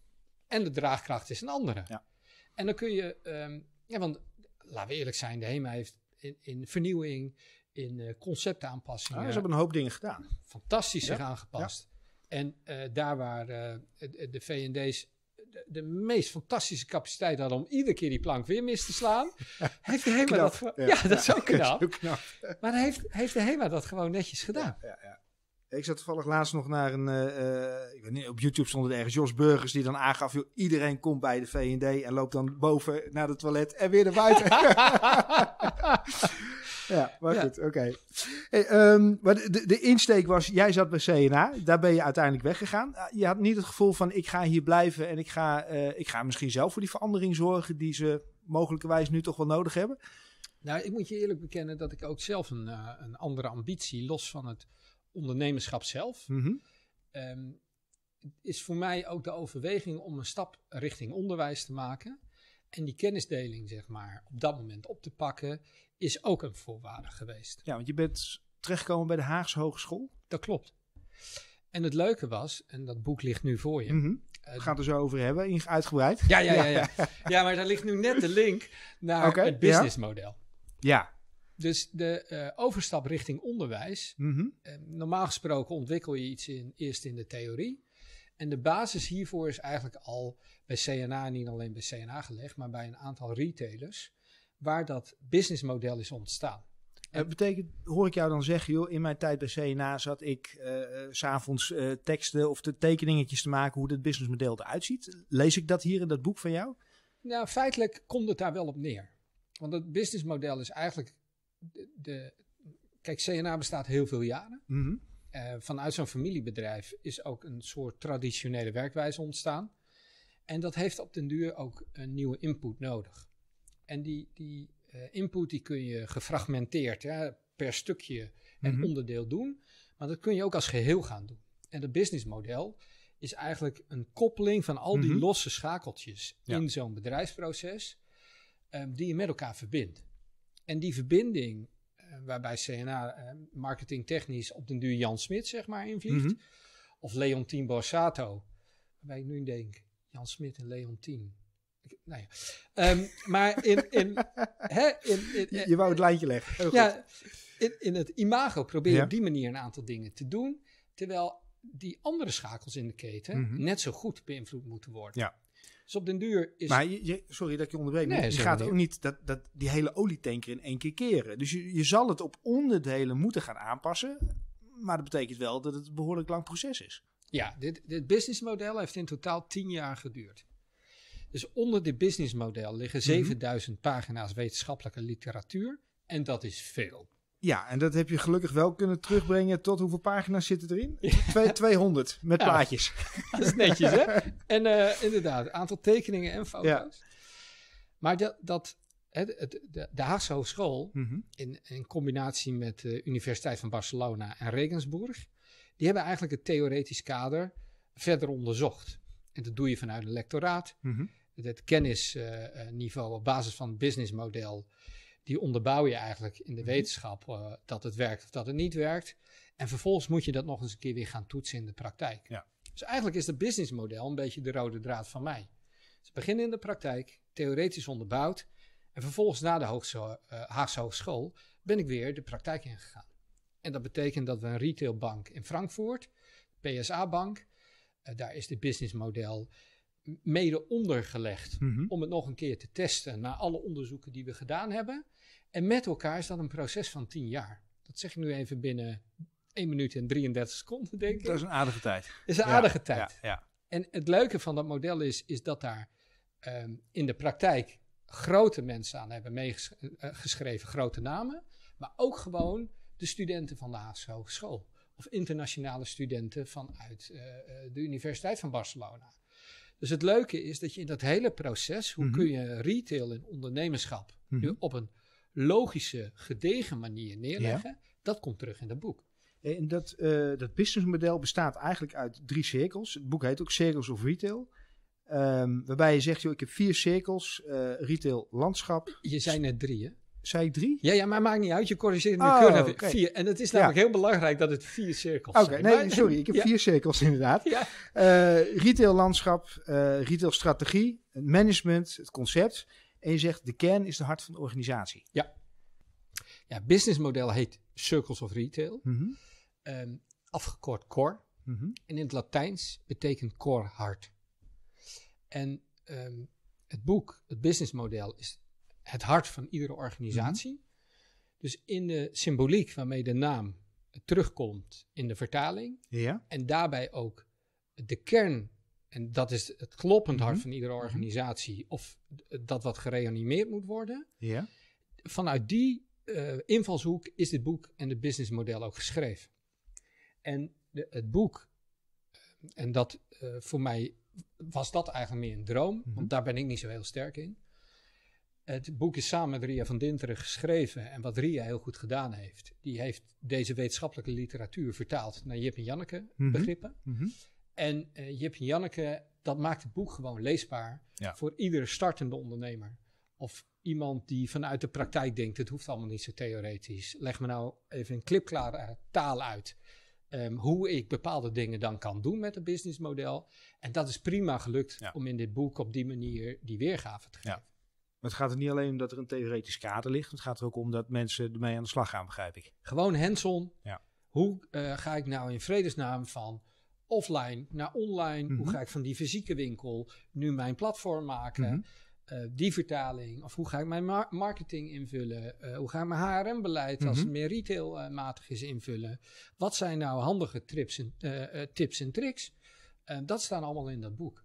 En de draagkracht is een andere. Ja. En dan kun je, ehm, ja, want laten we eerlijk zijn, de HEMA heeft in vernieuwing, in eh, conceptaanpassingen. Ah, ze hebben een hoop dingen gedaan. Fantastisch zich aangepast. En eh, daar waar eh, de VND's de, meest fantastische capaciteit hadden om iedere keer die plank weer mis te slaan. heeft de HEMA dat. Ja, dat is ook knap. maar heeft, heeft de HEMA dat gewoon netjes gedaan. Ja, ja, ik zat toevallig laatst nog naar een. ik weet niet, op YouTube stond er ergens Jos Burgers die dan aangaf: joh, iedereen komt bij de VND en loopt dan boven naar het toilet en weer naar buiten. Ja, maar goed, oké. Hey, ehm, de, de, insteek was, jij zat bij CNA, daar ben je uiteindelijk weggegaan. Ah, je had niet het gevoel van, ik ga hier blijven en ik ga, eh, ik ga misschien zelf voor die verandering zorgen die ze mogelijkerwijs nu toch wel nodig hebben. Nou, ik moet je eerlijk bekennen dat ik ook zelf een, eh, een andere ambitie, los van het ondernemerschap zelf, mhm. ehm, is voor mij ook de overweging om een stap richting onderwijs te maken. En die kennisdeling, zeg maar, op dat moment op te pakken is ook een voorwaarde geweest. Ja, want je bent terechtgekomen bij de Haagse Hogeschool. Dat klopt. En het leuke was, en dat boek ligt nu voor je. we mhm. eh, gaan het er zo over hebben, uitgebreid. Ja, ja, ja, ja. ja, maar daar ligt nu net de link naar het businessmodel. Ja. Dus de eh, overstap richting onderwijs. Mhm. Eh, normaal gesproken ontwikkel je iets in, eerst in de theorie. En de basis hiervoor is eigenlijk al bij CNA, niet alleen bij CNA gelegd, maar bij een aantal retailers waar dat businessmodel is ontstaan. Eh, betekent, hoor ik jou dan zeggen, joh, in mijn tijd bij CNA zat ik uh, s'avonds teksten of de tekeningetjes te maken hoe dat businessmodel eruit ziet. Lees ik dat hier in dat boek van jou? Nou, feitelijk komt het daar wel op neer. Want het businessmodel is eigenlijk de, kijk, CNA bestaat heel veel jaren. Mhm. vanuit zo'n familiebedrijf is ook een soort traditionele werkwijze ontstaan. En dat heeft op den duur ook een nieuwe input nodig. En die, die eh, input die kun je gefragmenteerd per stukje en mhm. onderdeel doen. Maar dat kun je ook als geheel gaan doen. En het businessmodel is eigenlijk een koppeling van al die mhm. losse schakeltjes in zo'n bedrijfsproces. Ehm, die je met elkaar verbindt. En die verbinding, eh, waarbij CNA uh, eh, marketingtechnisch op den duur Jan Smit zeg maar invliegt. Mhm. Of Leontien Borsato. Waarbij ik nu denk, Jan Smit en Leontien. Nou ja. Ehm, maar in, in, in, eh, Je wou het lijntje leggen. ja, in, in, het imago probeer je op die manier een aantal dingen te doen. Terwijl die andere schakels in de keten mhm. net zo goed beïnvloed moeten worden. Ja. Dus op den duur is. Maar je, je, sorry dat ik je onderbreek. je gaat ook niet dat, dat die hele olietanker in één keer keren. Dus je, zal het op onderdelen moeten gaan aanpassen. Maar dat betekent wel dat het een behoorlijk lang proces is. Ja, dit, dit businessmodel heeft in totaal tien jaar geduurd. Dus onder dit businessmodel liggen 7000 mhm. pagina's wetenschappelijke literatuur. En dat is veel. Ja, en dat heb je gelukkig wel kunnen terugbrengen tot hoeveel pagina's zitten erin? Ja. 200 met plaatjes. Dat is netjes, hè? En uh, inderdaad, aantal tekeningen en foto's. Ja. Maar dat, dat hè, de, de, Haagse Hoogschool mhm. in, in, combinatie met de Universiteit van Barcelona en Regensburg, die hebben eigenlijk het theoretisch kader verder onderzocht. En dat doe je vanuit een lectoraat. Mm het kennisniveau op basis van het businessmodel, die onderbouw je eigenlijk in de mhm. wetenschap eh, dat het werkt of dat het niet werkt. En vervolgens moet je dat nog eens een keer weer gaan toetsen in de praktijk. Ja. Dus eigenlijk is het businessmodel een beetje de rode draad van mij. Ze beginnen in de praktijk, theoretisch onderbouwd. En vervolgens na de eh, Haagse Hogeschool ben ik weer de praktijk ingegaan. En dat betekent dat we een retailbank in Frankfurt, PSA-bank, eh, daar is het businessmodel mede ondergelegd mhm. om het nog een keer te testen naar alle onderzoeken die we gedaan hebben. En met elkaar is dat een proces van tien jaar. Dat zeg ik nu even binnen 1 minuut en 33 seconden, denk ik. Dat is een aardige tijd. Dat is een aardige tijd. Ja, ja. En het leuke van dat model is, is dat daar ehm, in de praktijk grote mensen aan hebben meegeschreven, eh, eh, grote namen. Maar ook gewoon de studenten van de Haagse Hogeschool. Of internationale studenten vanuit eh, de Universiteit van Barcelona. Dus het leuke is dat je in dat hele proces, hoe mhm. kun je retail en ondernemerschap mhm. nu op een logische, gedegen manier neerleggen, dat komt terug in dat boek. En dat, uh, dat businessmodel bestaat eigenlijk uit drie cirkels. Het boek heet ook Cirkels of Retail. Ehm, waarbij je zegt, joh, ik heb vier cirkels, eh, retail, landschap. Je zijn er drie, hè? Zei drie? Ja, ja, maar maakt niet uit. Je corrigeert nu oh, vier. En het is namelijk heel belangrijk dat het vier cirkels zijn. nee, sorry. Ik heb vier cirkels inderdaad. Ja. Eh, retail landschap, eh, retail strategie, management, het concept. En je zegt de kern is de hart van de organisatie. Ja. Ja, businessmodel heet Circles of Retail. Mhm. Ehm, afgekort core. Mhm. En in het Latijns betekent core hart. En ehm, het boek, het businessmodel, is het hart van iedere organisatie. Dus in de symboliek waarmee de naam terugkomt in de vertaling. Ja. En daarbij ook de kern, en dat is het kloppend hart mhm. van iedere mhm. organisatie, of dat wat gereanimeerd moet worden. Ja. Vanuit die eh, invalshoek is dit boek en het businessmodel ook geschreven. En de, het boek, eh, en dat eh, voor mij was dat eigenlijk meer een droom, want mhm. daar ben ik niet zo heel sterk in. Het boek is samen met Ria van Dinteren geschreven. En wat Ria heel goed gedaan heeft, die heeft deze wetenschappelijke literatuur vertaald naar Jip en Janneke mhm. begrippen. Mhm. En uh, Jip en Janneke, dat maakt het boek gewoon leesbaar voor iedere startende ondernemer. Of iemand die vanuit de praktijk denkt, het hoeft allemaal niet zo theoretisch. Leg me nou even een klipklare taal uit. Ehm, hoe ik bepaalde dingen dan kan doen met een businessmodel. En dat is prima gelukt om in dit boek op die manier die weergave te geven. Ja. Maar het gaat er niet alleen om dat er een theoretisch kader ligt. Het gaat er ook om dat mensen ermee aan de slag gaan, begrijp ik. Gewoon hands-on. Ja. Hoe eh, ga ik nou in vredesnaam van offline naar online? Hoe mhm. ga ik van die fysieke winkel nu mijn platform maken? Mhm. Eh, die vertaling. Of hoe ga ik mijn marketing invullen? Eh, hoe ga ik mijn HRM-beleid, als mhm. het meer retailmatig is, invullen? Wat zijn nou handige tips en tricks? dat staan allemaal in dat boek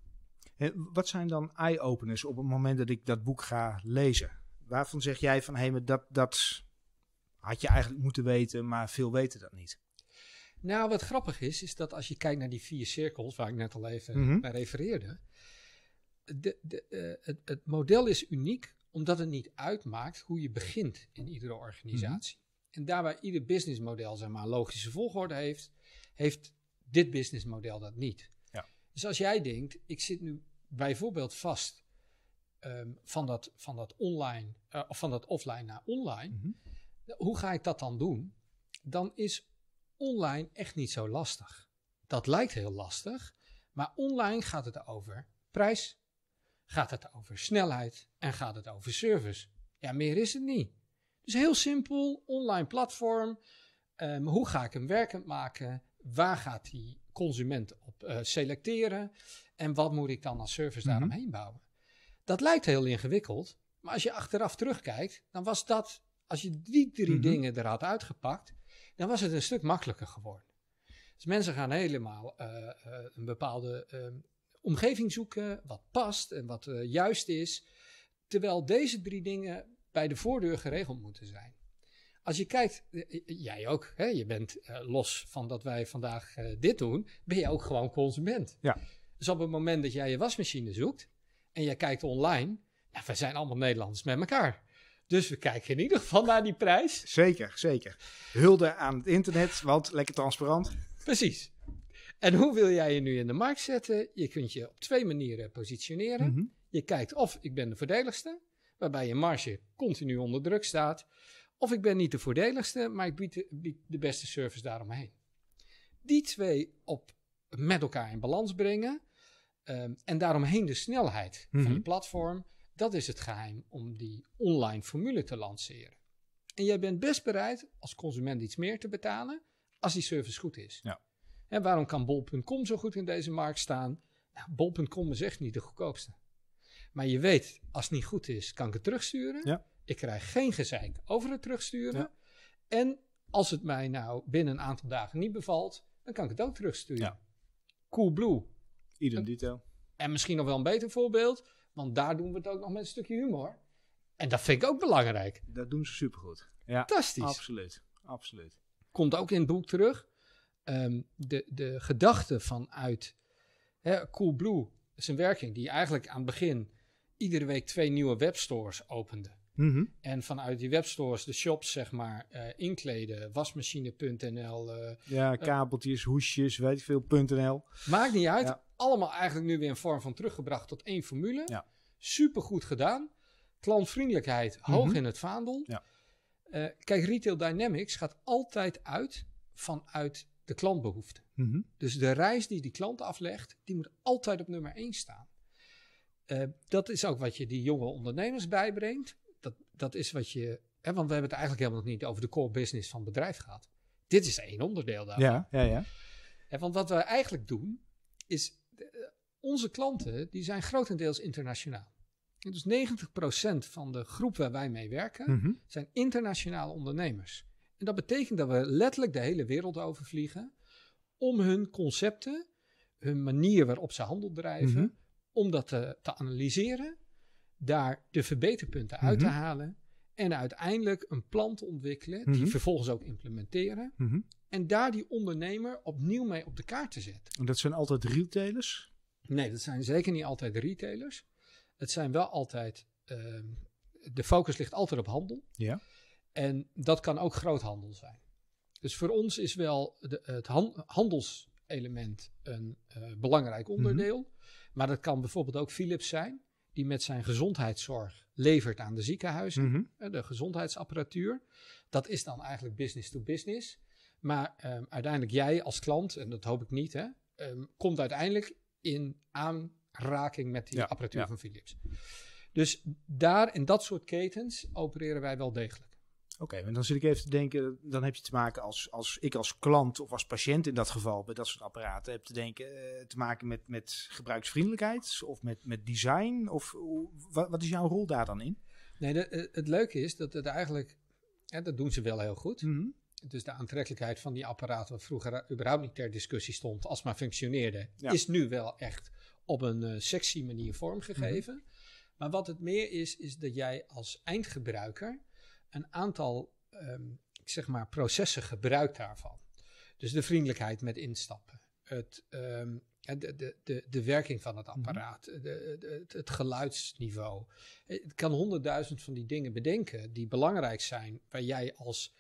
wat zijn dan eye-openers op het moment dat ik dat boek ga lezen? Waarvan zeg jij van, hé, dat, had je eigenlijk moeten weten, maar veel weten dat niet? Nou, wat grappig is, is dat als je kijkt naar die vier cirkels waar ik net al even mhm. bij refereerde. De, de, eh, het, het, model is uniek omdat het niet uitmaakt hoe je begint in iedere organisatie. Mhm. En daar waar ieder businessmodel zeg maar, logische volgorde heeft, heeft dit businessmodel dat niet. Ja. Dus als jij denkt, ik zit nu bijvoorbeeld vast ehm, van, dat, van, dat online, uh, van dat offline naar online. Mhm. Hoe ga ik dat dan doen? Dan is online echt niet zo lastig. Dat lijkt heel lastig, maar online gaat het over prijs, gaat het over snelheid en gaat het over service. Ja, meer is het niet. Dus heel simpel, online platform. Ehm, hoe ga ik hem werkend maken? Waar gaat hij? consument op eh, selecteren. En wat moet ik dan als service mhm. daaromheen bouwen? Dat lijkt heel ingewikkeld. Maar als je achteraf terugkijkt, dan was dat, als je die drie mhm. dingen er had uitgepakt, dan was het een stuk makkelijker geworden. Dus mensen gaan helemaal eh, eh, een bepaalde ehm, omgeving zoeken, wat past en wat juist is. Terwijl deze drie dingen bij de voordeur geregeld moeten zijn. Als je kijkt, eh, eh, jij ook, hè? je bent eh, los van dat wij vandaag dit doen, ben je ook gewoon consument. Ja. Dus op het moment dat jij je wasmachine zoekt en jij kijkt online, ja, we zijn allemaal Nederlanders met elkaar. Dus we kijken in ieder geval naar die prijs. Zeker, zeker. Hulde aan het internet, want lekker transparant. Precies. En hoe wil jij je nu in de markt zetten? Je kunt je op twee manieren positioneren. Mhm. Je kijkt of ik ben de voordeligste, waarbij je marge continu onder druk staat. Of ik ben niet de voordeligste, maar ik bied de, beste service daaromheen. Die twee op, met elkaar in balans brengen. Ehm, en daaromheen de snelheid van je mhm. platform. Dat is het geheim om die online formule te lanceren. En jij bent best bereid als consument iets meer te betalen als die service goed is. Ja. En waarom kan bol.com zo goed in deze markt staan? Nou, bol.com is echt niet de goedkoopste. Maar je weet, als het niet goed is, kan ik het terugsturen. Ja. Ik krijg geen gezeik over het terugsturen. En als het mij nou binnen een aantal dagen niet bevalt, dan kan ik het ook terugsturen. Ja. Cool blue. ieder detail. En misschien nog wel een beter voorbeeld, want daar doen we het ook nog met een stukje humor. En dat vind ik ook belangrijk. Dat doen ze supergoed. Fantastisch. Absoluut, absoluut. Komt ook in het boek terug. Ehm, de, de gedachte vanuit hè, blue is een werking die eigenlijk aan het begin iedere week twee nieuwe webstores opende. Mhm. En vanuit die webstores, de shops, zeg maar, eh, inkleden. Wasmachine.nl. Eh, ja, eh, kabeltjes, hoesjes, weet ik veel.nl. Maakt niet uit. Allemaal eigenlijk nu weer in vorm van teruggebracht tot één formule. Ja. Super goed gedaan. Klantvriendelijkheid hoog mhm. in het vaandel. Ja. kijk, Retail Dynamics gaat altijd uit vanuit de klantbehoefte. Mhm. Dus de reis die die klant aflegt, die moet altijd op nummer 1 staan. dat is ook wat je die jonge ondernemers bijbrengt dat is wat je. Hè, want we hebben het eigenlijk helemaal niet over de core business van het bedrijf gehad. Dit is één onderdeel daarvan. Ja, ja, ja. En want wat we eigenlijk doen, is eh, onze klanten die zijn grotendeels internationaal. En dus 90% van de groep waar wij mee werken mhm. zijn internationale ondernemers. En dat betekent dat we letterlijk de hele wereld overvliegen om hun concepten, hun manier waarop ze handel drijven, mhm. om dat te, analyseren daar de verbeterpunten uit te mhm. halen. En uiteindelijk een plan te ontwikkelen, die mhm. vervolgens ook implementeren. Mhm. En daar die ondernemer opnieuw mee op de kaart te zetten. En dat zijn altijd retailers? Nee, dat zijn zeker niet altijd retailers. Het zijn wel altijd. Ehm, de focus ligt altijd op handel. Ja. En dat kan ook groothandel zijn. Dus voor ons is wel de, het handelselement een eh, belangrijk onderdeel. Maar dat kan bijvoorbeeld ook Philips zijn die met zijn gezondheidszorg levert aan de ziekenhuizen, mhm. eh, de gezondheidsapparatuur. Dat is dan eigenlijk business to business. Maar um, uiteindelijk jij als klant, en dat hoop ik niet, hè, ehm, komt uiteindelijk in aanraking met die apparatuur van Philips. Dus daar in dat soort ketens opereren wij wel degelijk. Oké, okay, dan zit ik even te denken, dan heb je te maken als, als ik als klant of als patiënt in dat geval bij dat soort apparaten heb te denken, eh, te maken met, met gebruiksvriendelijkheid of met, met design? Of wat, wat is jouw rol daar dan in? Nee, de, eh, het leuke is dat het eigenlijk, en dat doen ze wel heel goed. Mhm. Dus de aantrekkelijkheid van die apparaten, wat vroeger überhaupt niet ter discussie stond, als maar functioneerde, is nu wel echt op een eh, sexy manier vormgegeven. Mhm. Maar wat het meer is, is dat jij als eindgebruiker een aantal ehm, zeg maar processen gebruikt daarvan. Dus de vriendelijkheid met instappen, het, ehm, de, de, de, de, werking van het mhm. apparaat, de, het, het, geluidsniveau. Eh, het kan honderdduizend van die dingen bedenken die belangrijk zijn, waar jij als,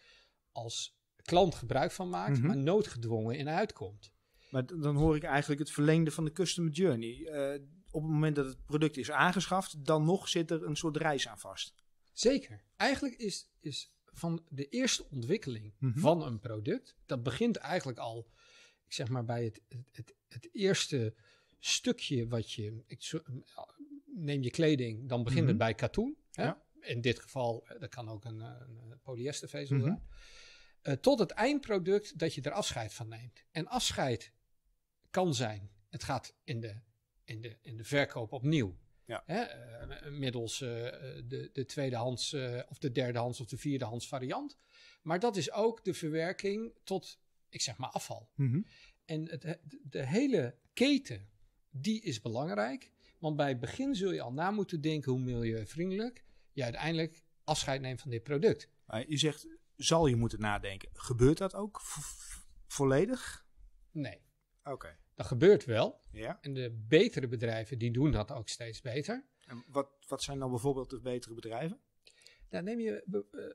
als klant gebruik van maakt, mhm. maar noodgedwongen in uitkomt. Maar dan hoor ik eigenlijk het verlengde van de customer journey. Eh, op het moment dat het product is aangeschaft, dan nog zit er een soort reis aan vast. Zeker. Eigenlijk is, is van de eerste ontwikkeling mhm. van een product, dat begint eigenlijk al, ik zeg maar, bij het, het, het, eerste stukje wat je, ik, neem je kleding, dan begint het mhm. bij katoen. Hè? In dit geval, eh, dat kan ook een, een eh, polyestervezel mm tot het eindproduct dat je er afscheid van neemt. En afscheid kan zijn, het gaat in de, in de, in de verkoop opnieuw. Ja. Eh, middels eh, de, de tweedehands eh, of de derdehands of de vierdehands variant. Maar dat is ook de verwerking tot, ik zeg maar, afval. Mhm. En het, de hele keten, die is belangrijk. Want bij het begin zul je al na moeten denken hoe milieuvriendelijk je uiteindelijk afscheid neemt van dit product. Maar u zegt, zal je moeten nadenken. Gebeurt dat ook volledig? Nee. Oké. Dat gebeurt wel. Ja. En de betere bedrijven die doen dat ook steeds beter. En wat, wat zijn dan bijvoorbeeld de betere bedrijven? Nou, neem je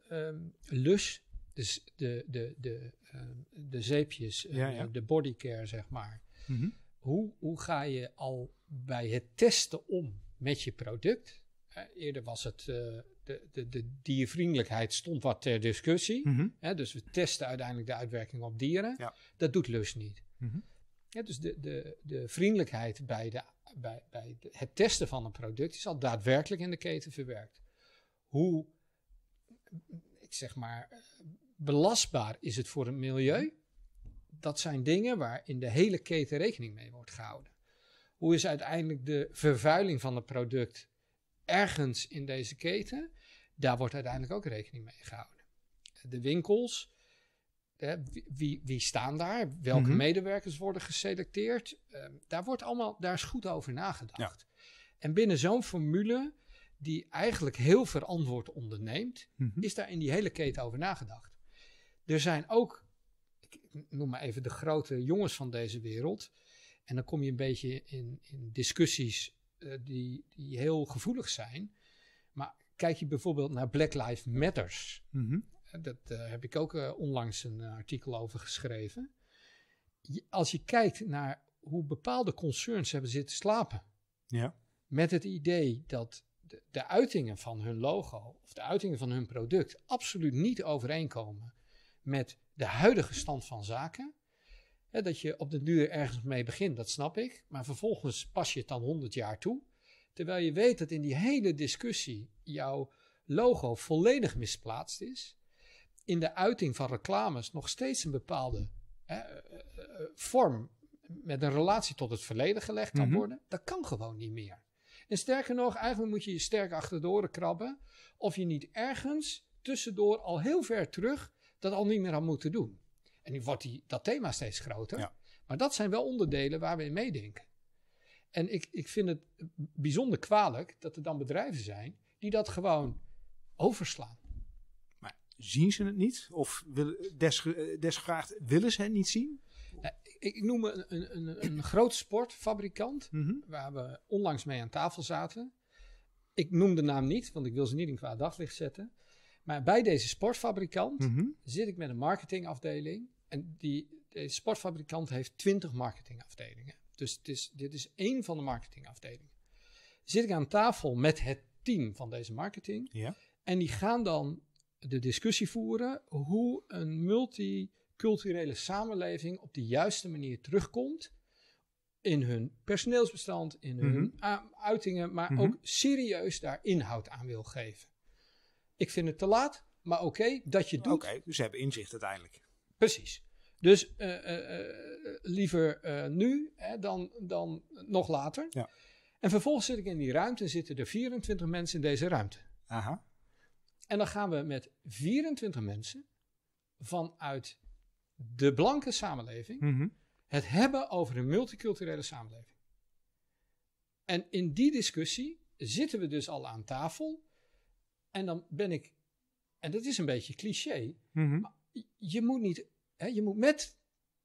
uh, Lush, dus de, de, de, ehm, de zeepjes, eh, de bodycare zeg maar. Mhm. hoe, hoe ga je al bij het testen om met je product? Eh, eerder was het, de, de, de diervriendelijkheid stond wat ter discussie. Mhm. dus we testen uiteindelijk de uitwerking op dieren. Dat doet Lush niet. Mm ja, dus de, de, de vriendelijkheid bij, de, bij, bij het testen van een product is al daadwerkelijk in de keten verwerkt. Hoe, ik zeg maar, belastbaar is het voor het milieu? Dat zijn dingen waar in de hele keten rekening mee wordt gehouden. Hoe is uiteindelijk de vervuiling van het product ergens in deze keten? Daar wordt uiteindelijk ook rekening mee gehouden. De winkels wie, wie, staan daar? Welke mhm. medewerkers worden geselecteerd? Ehm, daar wordt allemaal, daar is goed over nagedacht. En binnen zo'n formule, die eigenlijk heel verantwoord onderneemt, mhm. is daar in die hele keten over nagedacht. Er zijn ook, ik noem maar even de grote jongens van deze wereld. En dan kom je een beetje in, in discussies eh, die, die heel gevoelig zijn. Maar kijk je bijvoorbeeld naar Black Lives Matters. Mhm dat eh, heb ik ook eh, onlangs een eh, artikel over geschreven. als je kijkt naar hoe bepaalde concerns hebben zitten slapen. Ja. Met het idee dat de, de, uitingen van hun logo of de uitingen van hun product absoluut niet overeenkomen met de huidige stand van zaken. dat je op de duur ergens mee begint, dat snap ik. Maar vervolgens pas je het dan 100 jaar toe. Terwijl je weet dat in die hele discussie jouw logo volledig misplaatst is in de uiting van reclames nog steeds een bepaalde eh, eh, eh, vorm met een relatie tot het verleden gelegd kan mhm. worden. Dat kan gewoon niet meer. En sterker nog, eigenlijk moet je je sterk achter de oren krabben of je niet ergens tussendoor al heel ver terug dat al niet meer had moeten doen. En nu wordt die, dat thema steeds groter. Maar dat zijn wel onderdelen waar we in meedenken. En ik, ik vind het bijzonder kwalijk dat er dan bedrijven zijn die dat gewoon overslaan zien ze het niet? Of wil, des, desgevraagd willen ze het niet zien? ik, noem een, een, een groot sportfabrikant mhm. waar we onlangs mee aan tafel zaten. Ik noem de naam niet, want ik wil ze niet in kwaad daglicht zetten. Maar bij deze sportfabrikant mhm. zit ik met een marketingafdeling. En die, deze sportfabrikant heeft 20 marketingafdelingen. Dus het is, dit is één van de marketingafdelingen. Zit ik aan tafel met het team van deze marketing. Ja. En die gaan dan de discussie voeren hoe een multiculturele samenleving op de juiste manier terugkomt in hun personeelsbestand, in hun mhm. uitingen, maar mhm. ook serieus daar inhoud aan wil geven. Ik vind het te laat, maar oké, dat je doet. Oké, dus ze hebben inzicht uiteindelijk. Precies. Dus eh, eh, eh, liever nu hè, dan, dan nog later. Ja. En vervolgens zit ik in die ruimte en zitten er 24 mensen in deze ruimte. Aha. En dan gaan we met 24 mensen vanuit de blanke samenleving mhm. het hebben over een multiculturele samenleving. En in die discussie zitten we dus al aan tafel. En dan ben ik, en dat is een beetje cliché, mm je moet niet, hè, je moet met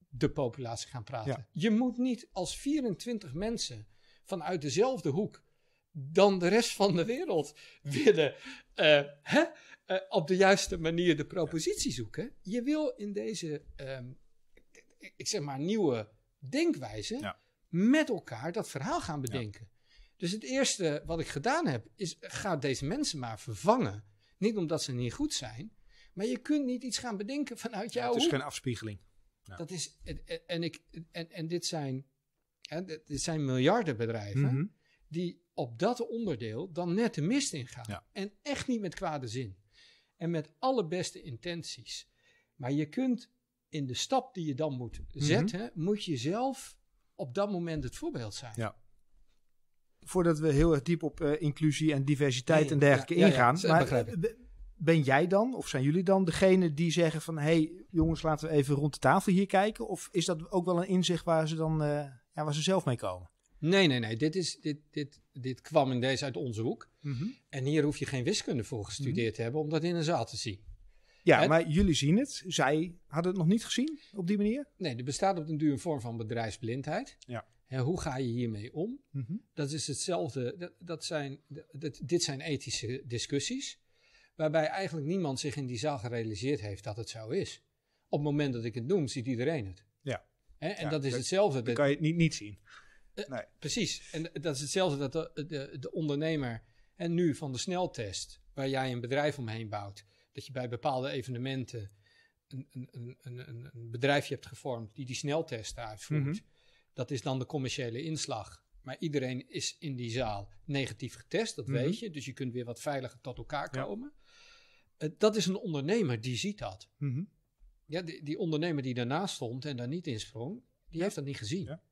de populatie gaan praten. Je moet niet als 24 mensen vanuit dezelfde hoek dan de rest van de wereld willen eh, hè? Eh, op de juiste manier de propositie zoeken. Je wil in deze, ehm, ik zeg maar, nieuwe denkwijze met elkaar dat verhaal gaan bedenken. Dus het eerste wat ik gedaan heb, is ga deze mensen maar vervangen. Niet omdat ze niet goed zijn, maar je kunt niet iets gaan bedenken vanuit jouw. Ja, het is geen afspiegeling. Dat is, en, ik, en, en dit, zijn, hè, zijn miljarden bedrijven mhm. die op dat onderdeel dan net de mist ingaan. En echt niet met kwade zin. En met alle beste intenties. Maar je kunt in de stap die je dan moet mhm. zetten, moet je zelf op dat moment het voorbeeld zijn. Ja. Voordat we heel erg diep op eh, inclusie en diversiteit en dergelijke ingaan. maar ben jij dan, of zijn jullie dan, degene die zeggen van... hé hey, jongens, laten we even rond de tafel hier kijken? Of is dat ook wel een inzicht waar ze dan eh, ja, waar ze zelf mee komen? Nee, nee, nee. Dit, is, dit, dit, dit kwam in deze uit onze hoek. Mhm. En hier hoef je geen wiskunde voor gestudeerd te hebben om dat in een zaal te zien. Ja, maar jullie zien het. Zij hadden het nog niet gezien op die manier? Nee, er bestaat op den duur een vorm van bedrijfsblindheid. Ja. Hè, hoe ga je hiermee om? Mhm. Dat is hetzelfde. Dat, zijn, dit zijn ethische discussies. Waarbij eigenlijk niemand zich in die zaal gerealiseerd heeft dat het zo is. Op het moment dat ik het noem, ziet iedereen het. Ja. en dat is hetzelfde. Dan kan je het niet, niet zien. Eh, nee. Precies. En dat is hetzelfde dat de, de, de, ondernemer en nu van de sneltest, waar jij een bedrijf omheen bouwt, dat je bij bepaalde evenementen een, een, een, een bedrijfje hebt gevormd die die sneltest uitvoert. Mhm. Dat is dan de commerciële inslag. Maar iedereen is in die zaal negatief getest, dat mhm. weet je. Dus je kunt weer wat veiliger tot elkaar komen. Eh, dat is een ondernemer die ziet dat. Mhm. ja, die, die, ondernemer die daarnaast stond en daar niet in sprong, die heeft dat niet gezien. Ja.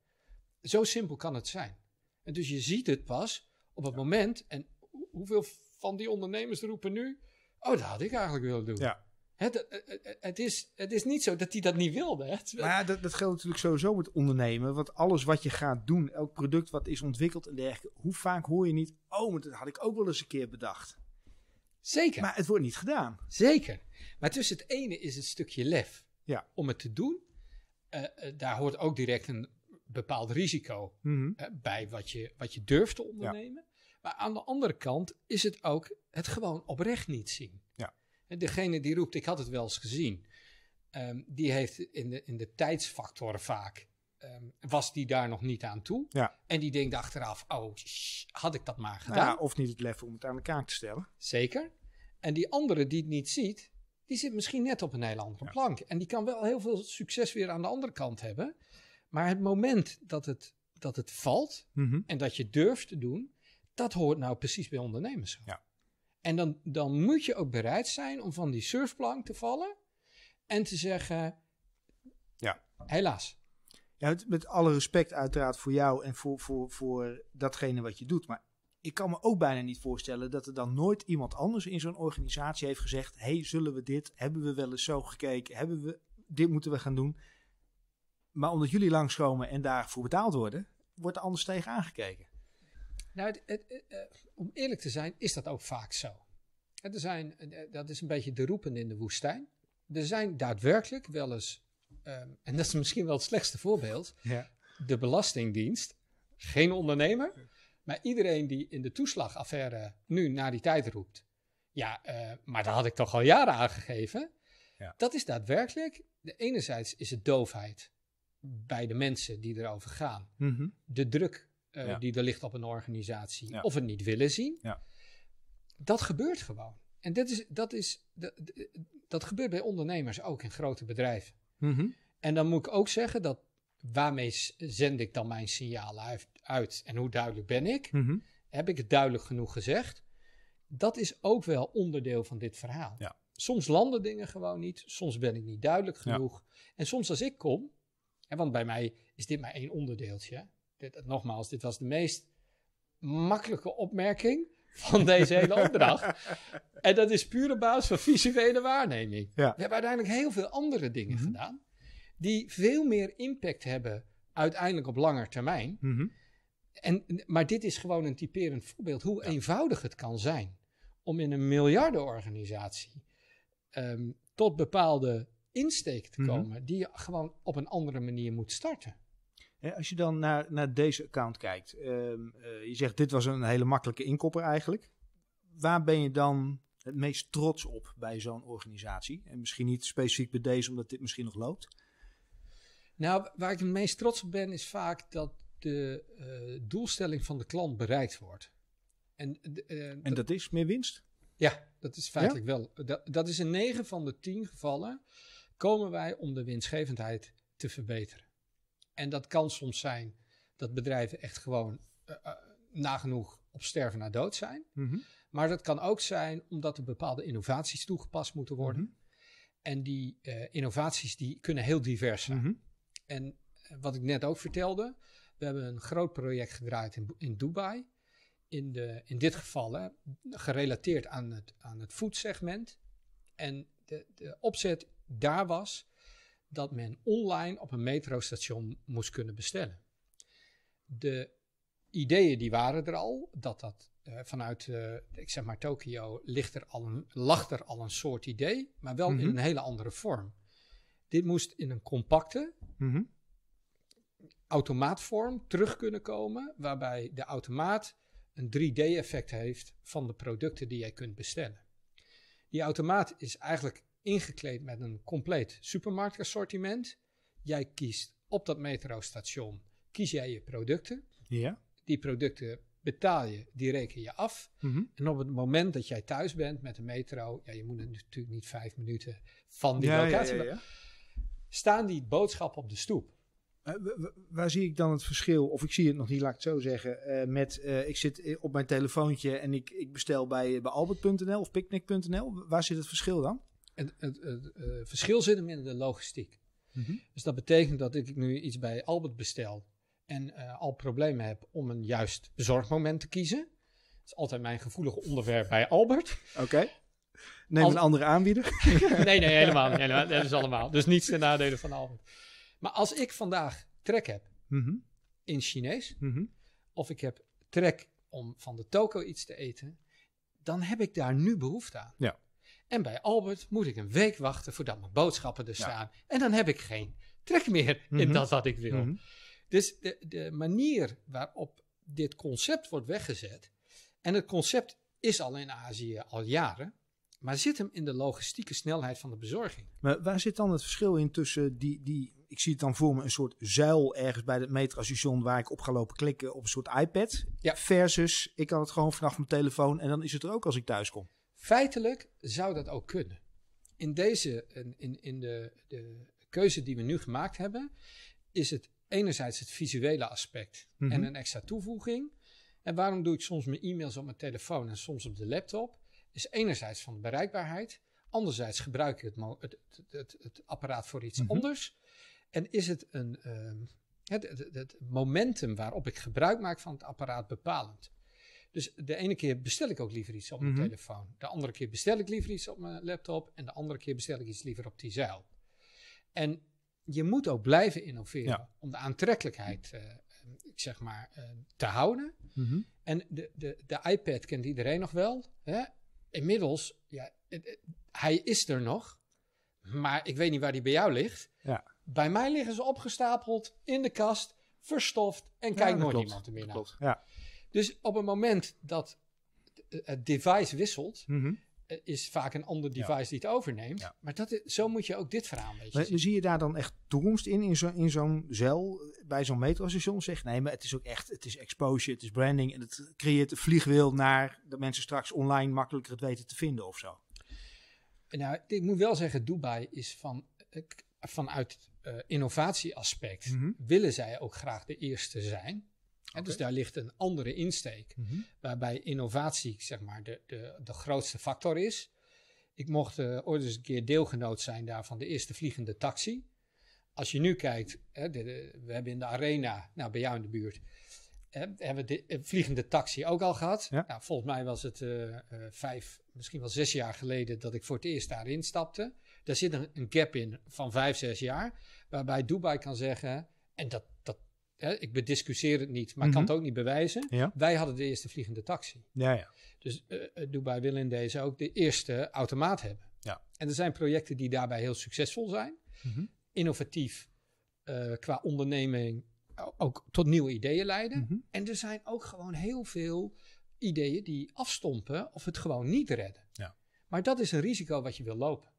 Zo simpel kan het zijn. En dus je ziet het pas op het moment. En hoeveel van die ondernemers roepen nu: Oh, dat had ik eigenlijk willen doen. Ja. Het, eh, eh, eh, het, is, het is niet zo dat hij dat niet wilde. Maar ja, dat, dat, geldt natuurlijk sowieso met ondernemen. Want alles wat je gaat doen, elk product wat is ontwikkeld en dergelijke, hoe vaak hoor je niet: Oh, maar dat had ik ook wel eens een keer bedacht. Zeker. Maar het wordt niet gedaan. Zeker. Maar tussen het ene is het stukje lef ja. om het te doen. daar hoort ook direct een bepaald risico mhm. bij wat je, wat je durft te ondernemen. Maar aan de andere kant is het ook het gewoon oprecht niet zien. Ja. En degene die roept, ik had het wel eens gezien, ehm, die heeft in de, in de tijdsfactoren vaak, ehm, was die daar nog niet aan toe. Ja. En die denkt achteraf, oh, had ik dat maar nou gedaan. of niet het lef om het aan de kaak te stellen. Zeker. En die andere die het niet ziet, die zit misschien net op een heel andere plank. En die kan wel heel veel succes weer aan de andere kant hebben. Maar het moment dat het, dat het valt mhm. en dat je durft te doen, dat hoort nou precies bij ondernemers. Ja. En dan, dan moet je ook bereid zijn om van die surfplank te vallen en te zeggen: ja. helaas. Ja, met alle respect uiteraard voor jou en voor, voor, voor datgene wat je doet. Maar ik kan me ook bijna niet voorstellen dat er dan nooit iemand anders in zo'n organisatie heeft gezegd: hey, zullen we dit? Hebben we wel eens zo gekeken? Hebben we dit moeten we gaan doen? Maar omdat jullie langskomen en daarvoor betaald worden, wordt er anders tegen aangekeken. Nou, het, eh, om eerlijk te zijn, is dat ook vaak zo. Er zijn, eh, eh, dat is een beetje de roepen in de woestijn. Er zijn daadwerkelijk wel eens, ehm, en dat is misschien wel het slechtste voorbeeld, ja. de Belastingdienst, geen ondernemer, maar iedereen die in de toeslagaffaire nu naar die tijd roept. Ja, maar dat had ik toch al jaren aangegeven. Ja. Dat is daadwerkelijk, de enerzijds is het doofheid bij de mensen die erover gaan. Mhm. De druk eh, die er ligt op een organisatie. Of het niet willen zien. Ja. Dat gebeurt gewoon. En dat, is, dat, is, dat, dat, gebeurt bij ondernemers ook in grote bedrijven. Mhm. En dan moet ik ook zeggen dat waarmee zend ik dan mijn signalen uit en hoe duidelijk ben ik? Mhm. Heb ik het duidelijk genoeg gezegd? Dat is ook wel onderdeel van dit verhaal. Ja. Soms landen dingen gewoon niet, soms ben ik niet duidelijk genoeg. En soms als ik kom, want bij mij is dit maar één onderdeeltje. Dit, nogmaals, dit was de meest makkelijke opmerking van deze hele opdracht. en dat is puur op basis van visuele waarneming. We hebben uiteindelijk heel veel andere dingen mhm. gedaan. Die veel meer impact hebben uiteindelijk op langer termijn. Mhm. en, maar dit is gewoon een typerend voorbeeld hoe eenvoudig het kan zijn om in een miljardenorganisatie um, tot bepaalde insteek te mhm. komen, die je gewoon op een andere manier moet starten. Als je dan naar, naar deze account kijkt, ehm, eh, je zegt dit was een hele makkelijke inkopper eigenlijk. Waar ben je dan het meest trots op bij zo'n organisatie? En misschien niet specifiek bij deze, omdat dit misschien nog loopt. Nou, waar ik het meest trots op ben, is vaak dat de eh, doelstelling van de klant bereikt wordt. En, eh, en dat, is meer winst? Ja, dat is feitelijk wel. Dat, dat is in 9 van de 10 gevallen komen wij om de winstgevendheid te verbeteren. En dat kan soms zijn dat bedrijven echt gewoon eh, eh, nagenoeg op sterven na dood zijn. Mhm. Maar dat kan ook zijn omdat er bepaalde innovaties toegepast moeten worden. Mhm. En die eh, innovaties die kunnen heel divers zijn. Mhm. En wat ik net ook vertelde, we hebben een groot project gedraaid in, in Dubai. In, de, in dit geval gerelateerd aan het, aan het foodsegment. En de, de opzet daar was dat men online op een metrostation moest kunnen bestellen. De ideeën die waren er al, dat dat eh, vanuit, eh, ik zeg maar, Tokio ligt er al een, lag er al een soort idee, maar wel in mhm. een hele andere vorm. Dit moest in een compacte mhm. automaatvorm terug kunnen komen, waarbij de automaat een 3D-effect heeft van de producten die jij kunt bestellen. Die automaat is eigenlijk ingekleed met een compleet supermarktassortiment. Jij kiest op dat metrostation, kies jij je producten. Ja. Die producten betaal je, die reken je af. Mhm. En op het moment dat jij thuis bent met de metro, ja, je moet natuurlijk niet vijf minuten van die locatie. Ja, staan die boodschappen op de stoep. Eh, waar zie ik dan het verschil? Of ik zie het nog niet, laat ik het zo zeggen. Eh, met eh, ik zit op mijn telefoontje en ik, ik bestel bij, bij Albert.nl of Picnic.nl. Waar zit het verschil dan? het, het, eh, verschil zit hem in de logistiek. Mhm. Dus dat betekent dat ik nu iets bij Albert bestel en eh, al problemen heb om een juist zorgmoment te kiezen. Dat is altijd mijn gevoelige onderwerp bij Albert. Oké. Neem een andere aanbieder. nee, nee, helemaal niet. dat is allemaal. Dus niets ten nadele van Albert. Maar als ik vandaag trek heb mhm. in Chinees, mhm. of ik heb trek om van de toko iets te eten, dan heb ik daar nu behoefte aan. Ja. En bij Albert moet ik een week wachten voordat mijn boodschappen er staan. En dan heb ik geen trek meer in mhm. dat wat ik wil. Mhm. Dus de, de, manier waarop dit concept wordt weggezet. En het concept is al in Azië al jaren. Maar zit hem in de logistieke snelheid van de bezorging. Maar waar zit dan het verschil in tussen die, die ik zie het dan voor me, een soort zuil ergens bij het metrostation waar ik op ga lopen klikken op een soort iPad. Versus, ik kan het gewoon vanaf mijn telefoon en dan is het er ook als ik thuis kom. Feitelijk zou dat ook kunnen. In, deze, in, in de, de keuze die we nu gemaakt hebben, is het enerzijds het visuele aspect en mhm. een extra toevoeging. En waarom doe ik soms mijn e-mails op mijn telefoon en soms op de laptop? Is enerzijds van de bereikbaarheid, anderzijds gebruik ik het, het, het, het apparaat voor iets mhm. anders. En is het een, ehm, het, het, het, momentum waarop ik gebruik maak van het apparaat bepalend? Dus de ene keer bestel ik ook liever iets op mijn mhm. telefoon. De andere keer bestel ik liever iets op mijn laptop. En de andere keer bestel ik iets liever op die zeil. En je moet ook blijven innoveren om de aantrekkelijkheid, eh, eh, zeg maar, eh, te houden. Mhm. En de, de, de iPad kent iedereen nog wel. Hè? Inmiddels, ja, hij is er nog. Maar ik weet niet waar die bij jou ligt. Ja. Bij mij liggen ze opgestapeld in de kast, verstoft en ja, kijkt nooit klopt. iemand er meer naar. Ja. Dus op het moment dat het device wisselt, mhm. eh, is vaak een ander device die het overneemt. Maar dat zo moet je ook dit verhaal beetje maar, Zie je daar dan echt toekomst in, in zo'n zo cel, bij zo'n metrostation? Zeg, nee, maar het is ook echt, het is exposure, het is branding. En het creëert een vliegwiel naar dat mensen straks online makkelijker het weten te vinden of zo. Nou, ik moet wel zeggen, Dubai is van, eh, vanuit uh, innovatieaspect, mhm. willen zij ook graag de eerste zijn. Dus daar ligt een andere insteek, mhm. waarbij innovatie zeg maar de, de, de grootste factor is. Ik mocht uh, ooit eens een keer deelgenoot zijn daar van de eerste vliegende taxi. Als je nu kijkt, hè, we hebben in de arena, nou bij jou in de buurt, hè, hebben we de eh, vliegende taxi ook al gehad. Nou, volgens mij was het eh, vijf, misschien wel zes jaar geleden dat ik voor het eerst daarin stapte. Daar zit een, een gap in van vijf, zes jaar, waarbij Dubai kan zeggen, en dat, dat ik bediscussieer het niet, maar ik kan mhm. het ook niet bewijzen. Wij hadden de eerste vliegende taxi. Ja, ja. Dus uh, Dubai wil in deze ook de eerste automaat hebben. Ja. En er zijn projecten die daarbij heel succesvol zijn. Mhm. Innovatief eh, qua onderneming ook tot nieuwe ideeën leiden. Mhm. En er zijn ook gewoon heel veel ideeën die afstompen of het gewoon niet redden. Ja. Maar dat is een risico wat je wil lopen.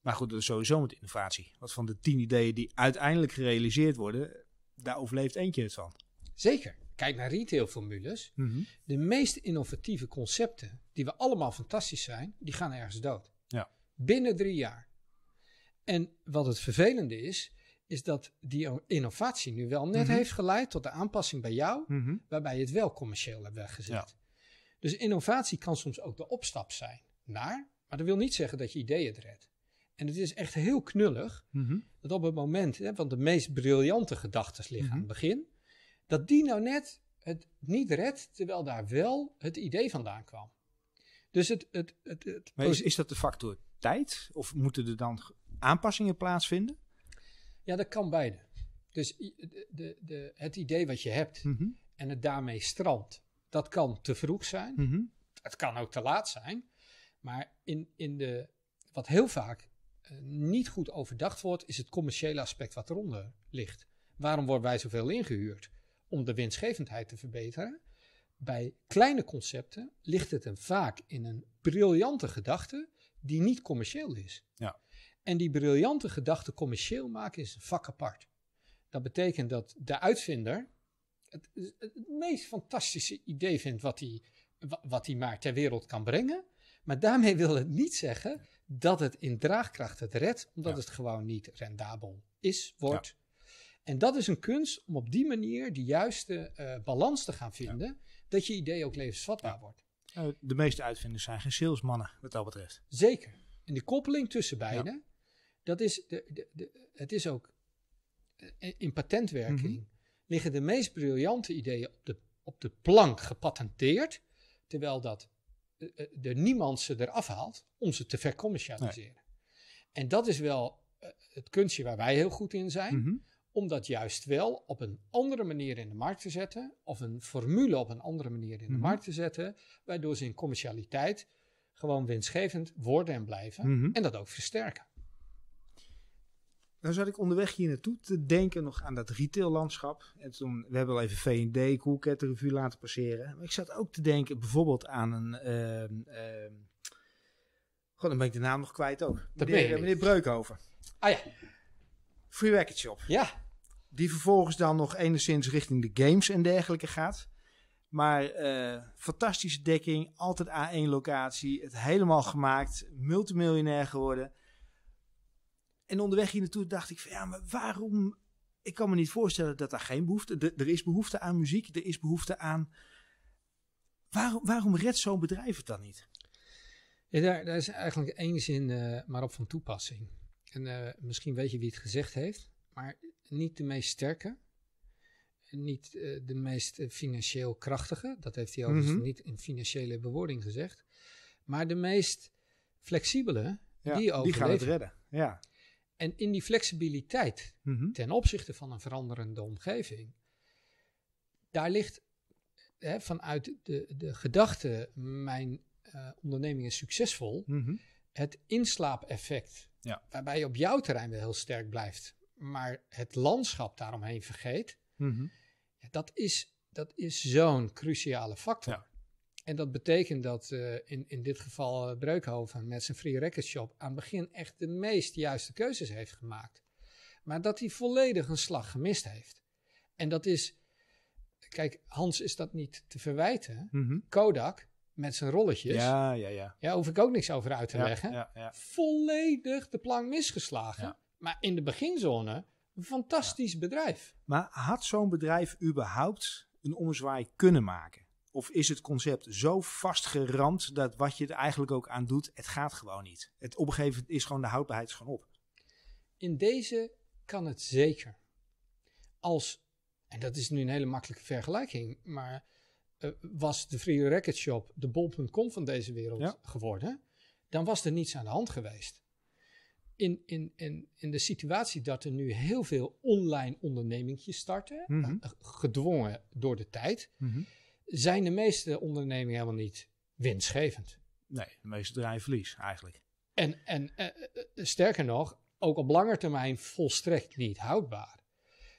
Maar goed, dat is sowieso met innovatie. Wat van de tien ideeën die uiteindelijk gerealiseerd worden, daar overleeft eentje het van. Zeker. Kijk naar retailformules. Mhm. De meest innovatieve concepten, die we allemaal fantastisch zijn, die gaan ergens dood. Ja. Binnen drie jaar. En wat het vervelende is, is dat die innovatie nu wel net mhm. heeft geleid tot de aanpassing bij jou, mhm. waarbij je het wel commercieel hebt weggezet. Ja. Dus innovatie kan soms ook de opstap zijn naar, maar dat wil niet zeggen dat je ideeën het redt. En het is echt heel knullig mhm. dat op het moment, hè, want de meest briljante gedachten liggen aan het mhm. begin, dat die nou net het niet redt, terwijl daar wel het idee vandaan kwam. Dus het. het, het, het maar is, is dat de factor tijd? Of moeten er dan aanpassingen plaatsvinden? Ja, dat kan beide. Dus de, de, het idee wat je hebt mhm. en het daarmee strandt, dat kan te vroeg zijn. Het kan ook te laat zijn. Maar in, in de, wat heel vaak eh, niet goed overdacht wordt, is het commerciële aspect wat eronder ligt. Waarom worden wij zoveel ingehuurd? Om de winstgevendheid te verbeteren. Bij kleine concepten ligt het dan vaak in een briljante gedachte die niet commercieel is. Ja. En die briljante gedachte commercieel maken is een vak apart. Dat betekent dat de uitvinder het, het meest fantastische idee vindt wat hij, wat hij maar ter wereld kan brengen. Maar daarmee wil het niet zeggen dat het in draagkracht het redt, omdat het gewoon niet rendabel is, wordt. En dat is een kunst om op die manier de juiste eh, balans te gaan vinden, dat je idee ook levensvatbaar wordt. Eh, de meeste uitvinders zijn geen salesmannen, wat dat betreft. Zeker. En de koppeling tussen beide, dat is, de, de, het is ook eh, in patentwerking, mhm. liggen de meest briljante ideeën op de, op de plank gepatenteerd, terwijl dat er eh, eh, niemand ze eraf haalt om ze te vercommercialiseren. En dat is wel eh, het kunstje waar wij heel goed in zijn. Mhm. Om dat juist wel op een andere manier in de markt te zetten. Of een formule op een andere manier in de mhm. markt te zetten. Waardoor ze in commercialiteit gewoon winstgevend worden en blijven. Mhm. En dat ook versterken. Dan zat ik onderweg hier naartoe te denken nog aan dat retaillandschap. En toen, we hebben al even V&D, Coolcat de revue laten passeren. Maar ik zat ook te denken bijvoorbeeld aan een... Uh, god, dan ben ik de naam nog kwijt ook. Meneer, meneer Breukhoven. Ah ja. Free Shop. Ja. Die vervolgens dan nog enigszins richting de games en dergelijke gaat. Maar eh, fantastische dekking, altijd A1 locatie. Het helemaal gemaakt, multimiljonair geworden en onderweg hier naartoe dacht ik van ja, maar waarom? Ik kan me niet voorstellen dat daar geen behoefte is. Er is behoefte aan muziek, er is behoefte aan. Waarom, waarom redt zo'n bedrijf het dan niet? Ja, daar, is eigenlijk één zin eh, maar op van toepassing. En eh, misschien weet je wie het gezegd heeft, maar niet de meest sterke, niet eh, de meest financieel krachtige, dat heeft hij overigens dus mhm. niet in financiële bewoording gezegd, maar de meest flexibele, die die overleven. Die gaat het redden, ja. En in die flexibiliteit mhm. ten opzichte van een veranderende omgeving, daar ligt hè, vanuit de, de gedachte: mijn eh, onderneming is succesvol, mhm. het inslaapeffect. Ja. Waarbij je op jouw terrein wel heel sterk blijft, maar het landschap daaromheen vergeet. Mhm. ja, dat is, dat is zo'n cruciale factor. Ja. En dat betekent dat eh, in, in dit geval uh, Breukhoven met zijn Free Record Shop aan het begin echt de meest juiste keuzes heeft gemaakt. Maar dat hij volledig een slag gemist heeft. En dat is, kijk, Hans is dat niet te verwijten. Mhm. Kodak met zijn rolletjes. Ja, ja, ja. Ja, hoef ik ook niks over uit te leggen. Volledig de plank misgeslagen. Maar in de beginzone, een fantastisch bedrijf. Maar had zo'n bedrijf überhaupt een omzwaai kunnen maken? Of is het concept zo vastgeramd dat wat je er eigenlijk ook aan doet, het gaat gewoon niet. Het op een gegeven moment is gewoon de houdbaarheid gewoon op. In deze kan het zeker. Als, en dat is nu een hele makkelijke vergelijking, maar eh, was de Free Record Shop de bol.com van deze wereld geworden, dan was er niets aan de hand geweest. In, in, in, in de situatie dat er nu heel veel online ondernemingjes starten, mhm. eh, gedwongen door de tijd. Mhm zijn de meeste ondernemingen helemaal niet winstgevend. Nee, de meeste draaien verlies eigenlijk. En, en eh, eh, sterker nog, ook op lange termijn volstrekt niet houdbaar.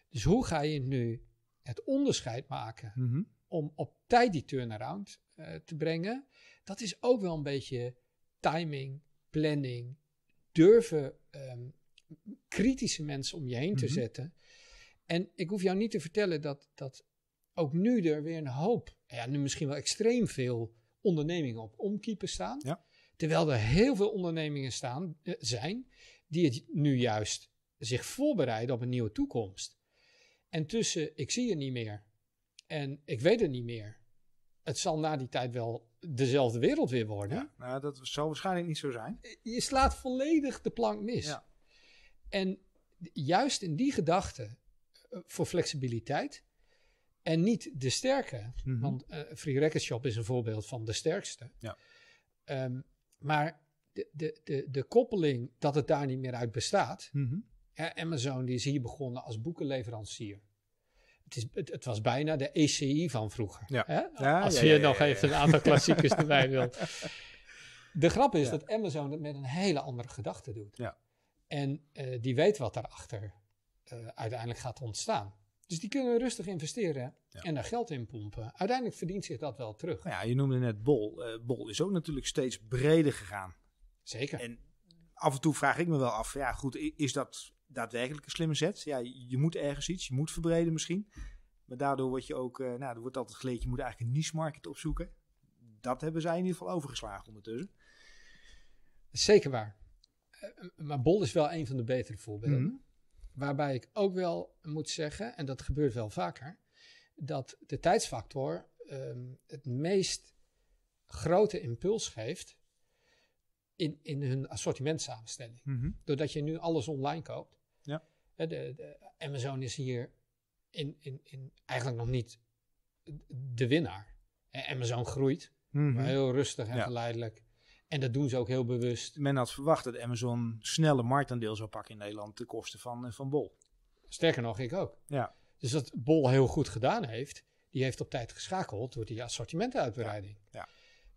Dus hoe ga je nu het onderscheid maken mhm. om op tijd die turnaround eh, te brengen? Dat is ook wel een beetje timing, planning, durven ehm, kritische mensen om je heen te mhm. zetten. En ik hoef jou niet te vertellen dat, dat ook nu er weer een hoop ja, nu misschien wel extreem veel ondernemingen op omkiepen staan. Ja. Terwijl er heel veel ondernemingen staan, eh, zijn die het nu juist zich voorbereiden op een nieuwe toekomst. En tussen ik zie je niet meer en ik weet het niet meer. Het zal na die tijd wel dezelfde wereld weer worden. Ja, nou, dat zal waarschijnlijk niet zo zijn. Eh, je slaat volledig de plank mis. Ja. En juist in die gedachte eh, voor flexibiliteit en niet de sterke. Mhm. Want eh, Free Record Shop is een voorbeeld van de sterkste. Ja. Ehm, maar de, de, de, de koppeling dat het daar niet meer uit bestaat. ja, mhm. Amazon die is hier begonnen als boekenleverancier. Het, is, het, was bijna de ECI van vroeger. Ja. Ja, als je nog even een aantal klassiekers erbij wilt. De grap is dat Amazon het met een hele andere gedachte doet. En eh, die weet wat daarachter uh, uiteindelijk gaat ontstaan. Dus die kunnen rustig investeren en daar geld in pompen. Uiteindelijk verdient zich dat wel terug. Nou ja, je noemde net Bol. Eh, Bol is ook natuurlijk steeds breder gegaan. Zeker. En af en toe vraag ik me wel af, ja goed, is dat daadwerkelijk een slimme zet? Ja, je moet ergens iets, je moet verbreden misschien. Maar daardoor word je ook, eh, nou, er wordt altijd geleerd, je moet eigenlijk een niche market opzoeken. Dat hebben zij in ieder geval overgeslagen ondertussen. Zeker waar. Eh, maar Bol is wel een van de betere voorbeelden. Mhm. Waarbij ik ook wel moet zeggen, en dat gebeurt wel vaker, dat de tijdsfactor ehm, het meest grote impuls geeft in, in hun assortimentsamenstelling. Mhm. Doordat je nu alles online koopt. Ja. De, de Amazon is hier in, in, in eigenlijk nog niet de winnaar. Amazon groeit, mhm. maar heel rustig en geleidelijk. En dat doen ze ook heel bewust. Men had verwacht dat Amazon snel een marktaandeel zou pakken in Nederland ten koste van, eh, van Bol. Sterker nog, ik ook. Ja. Dus dat Bol heel goed gedaan heeft, die heeft op tijd geschakeld door die assortimentenuitbreiding. Ja.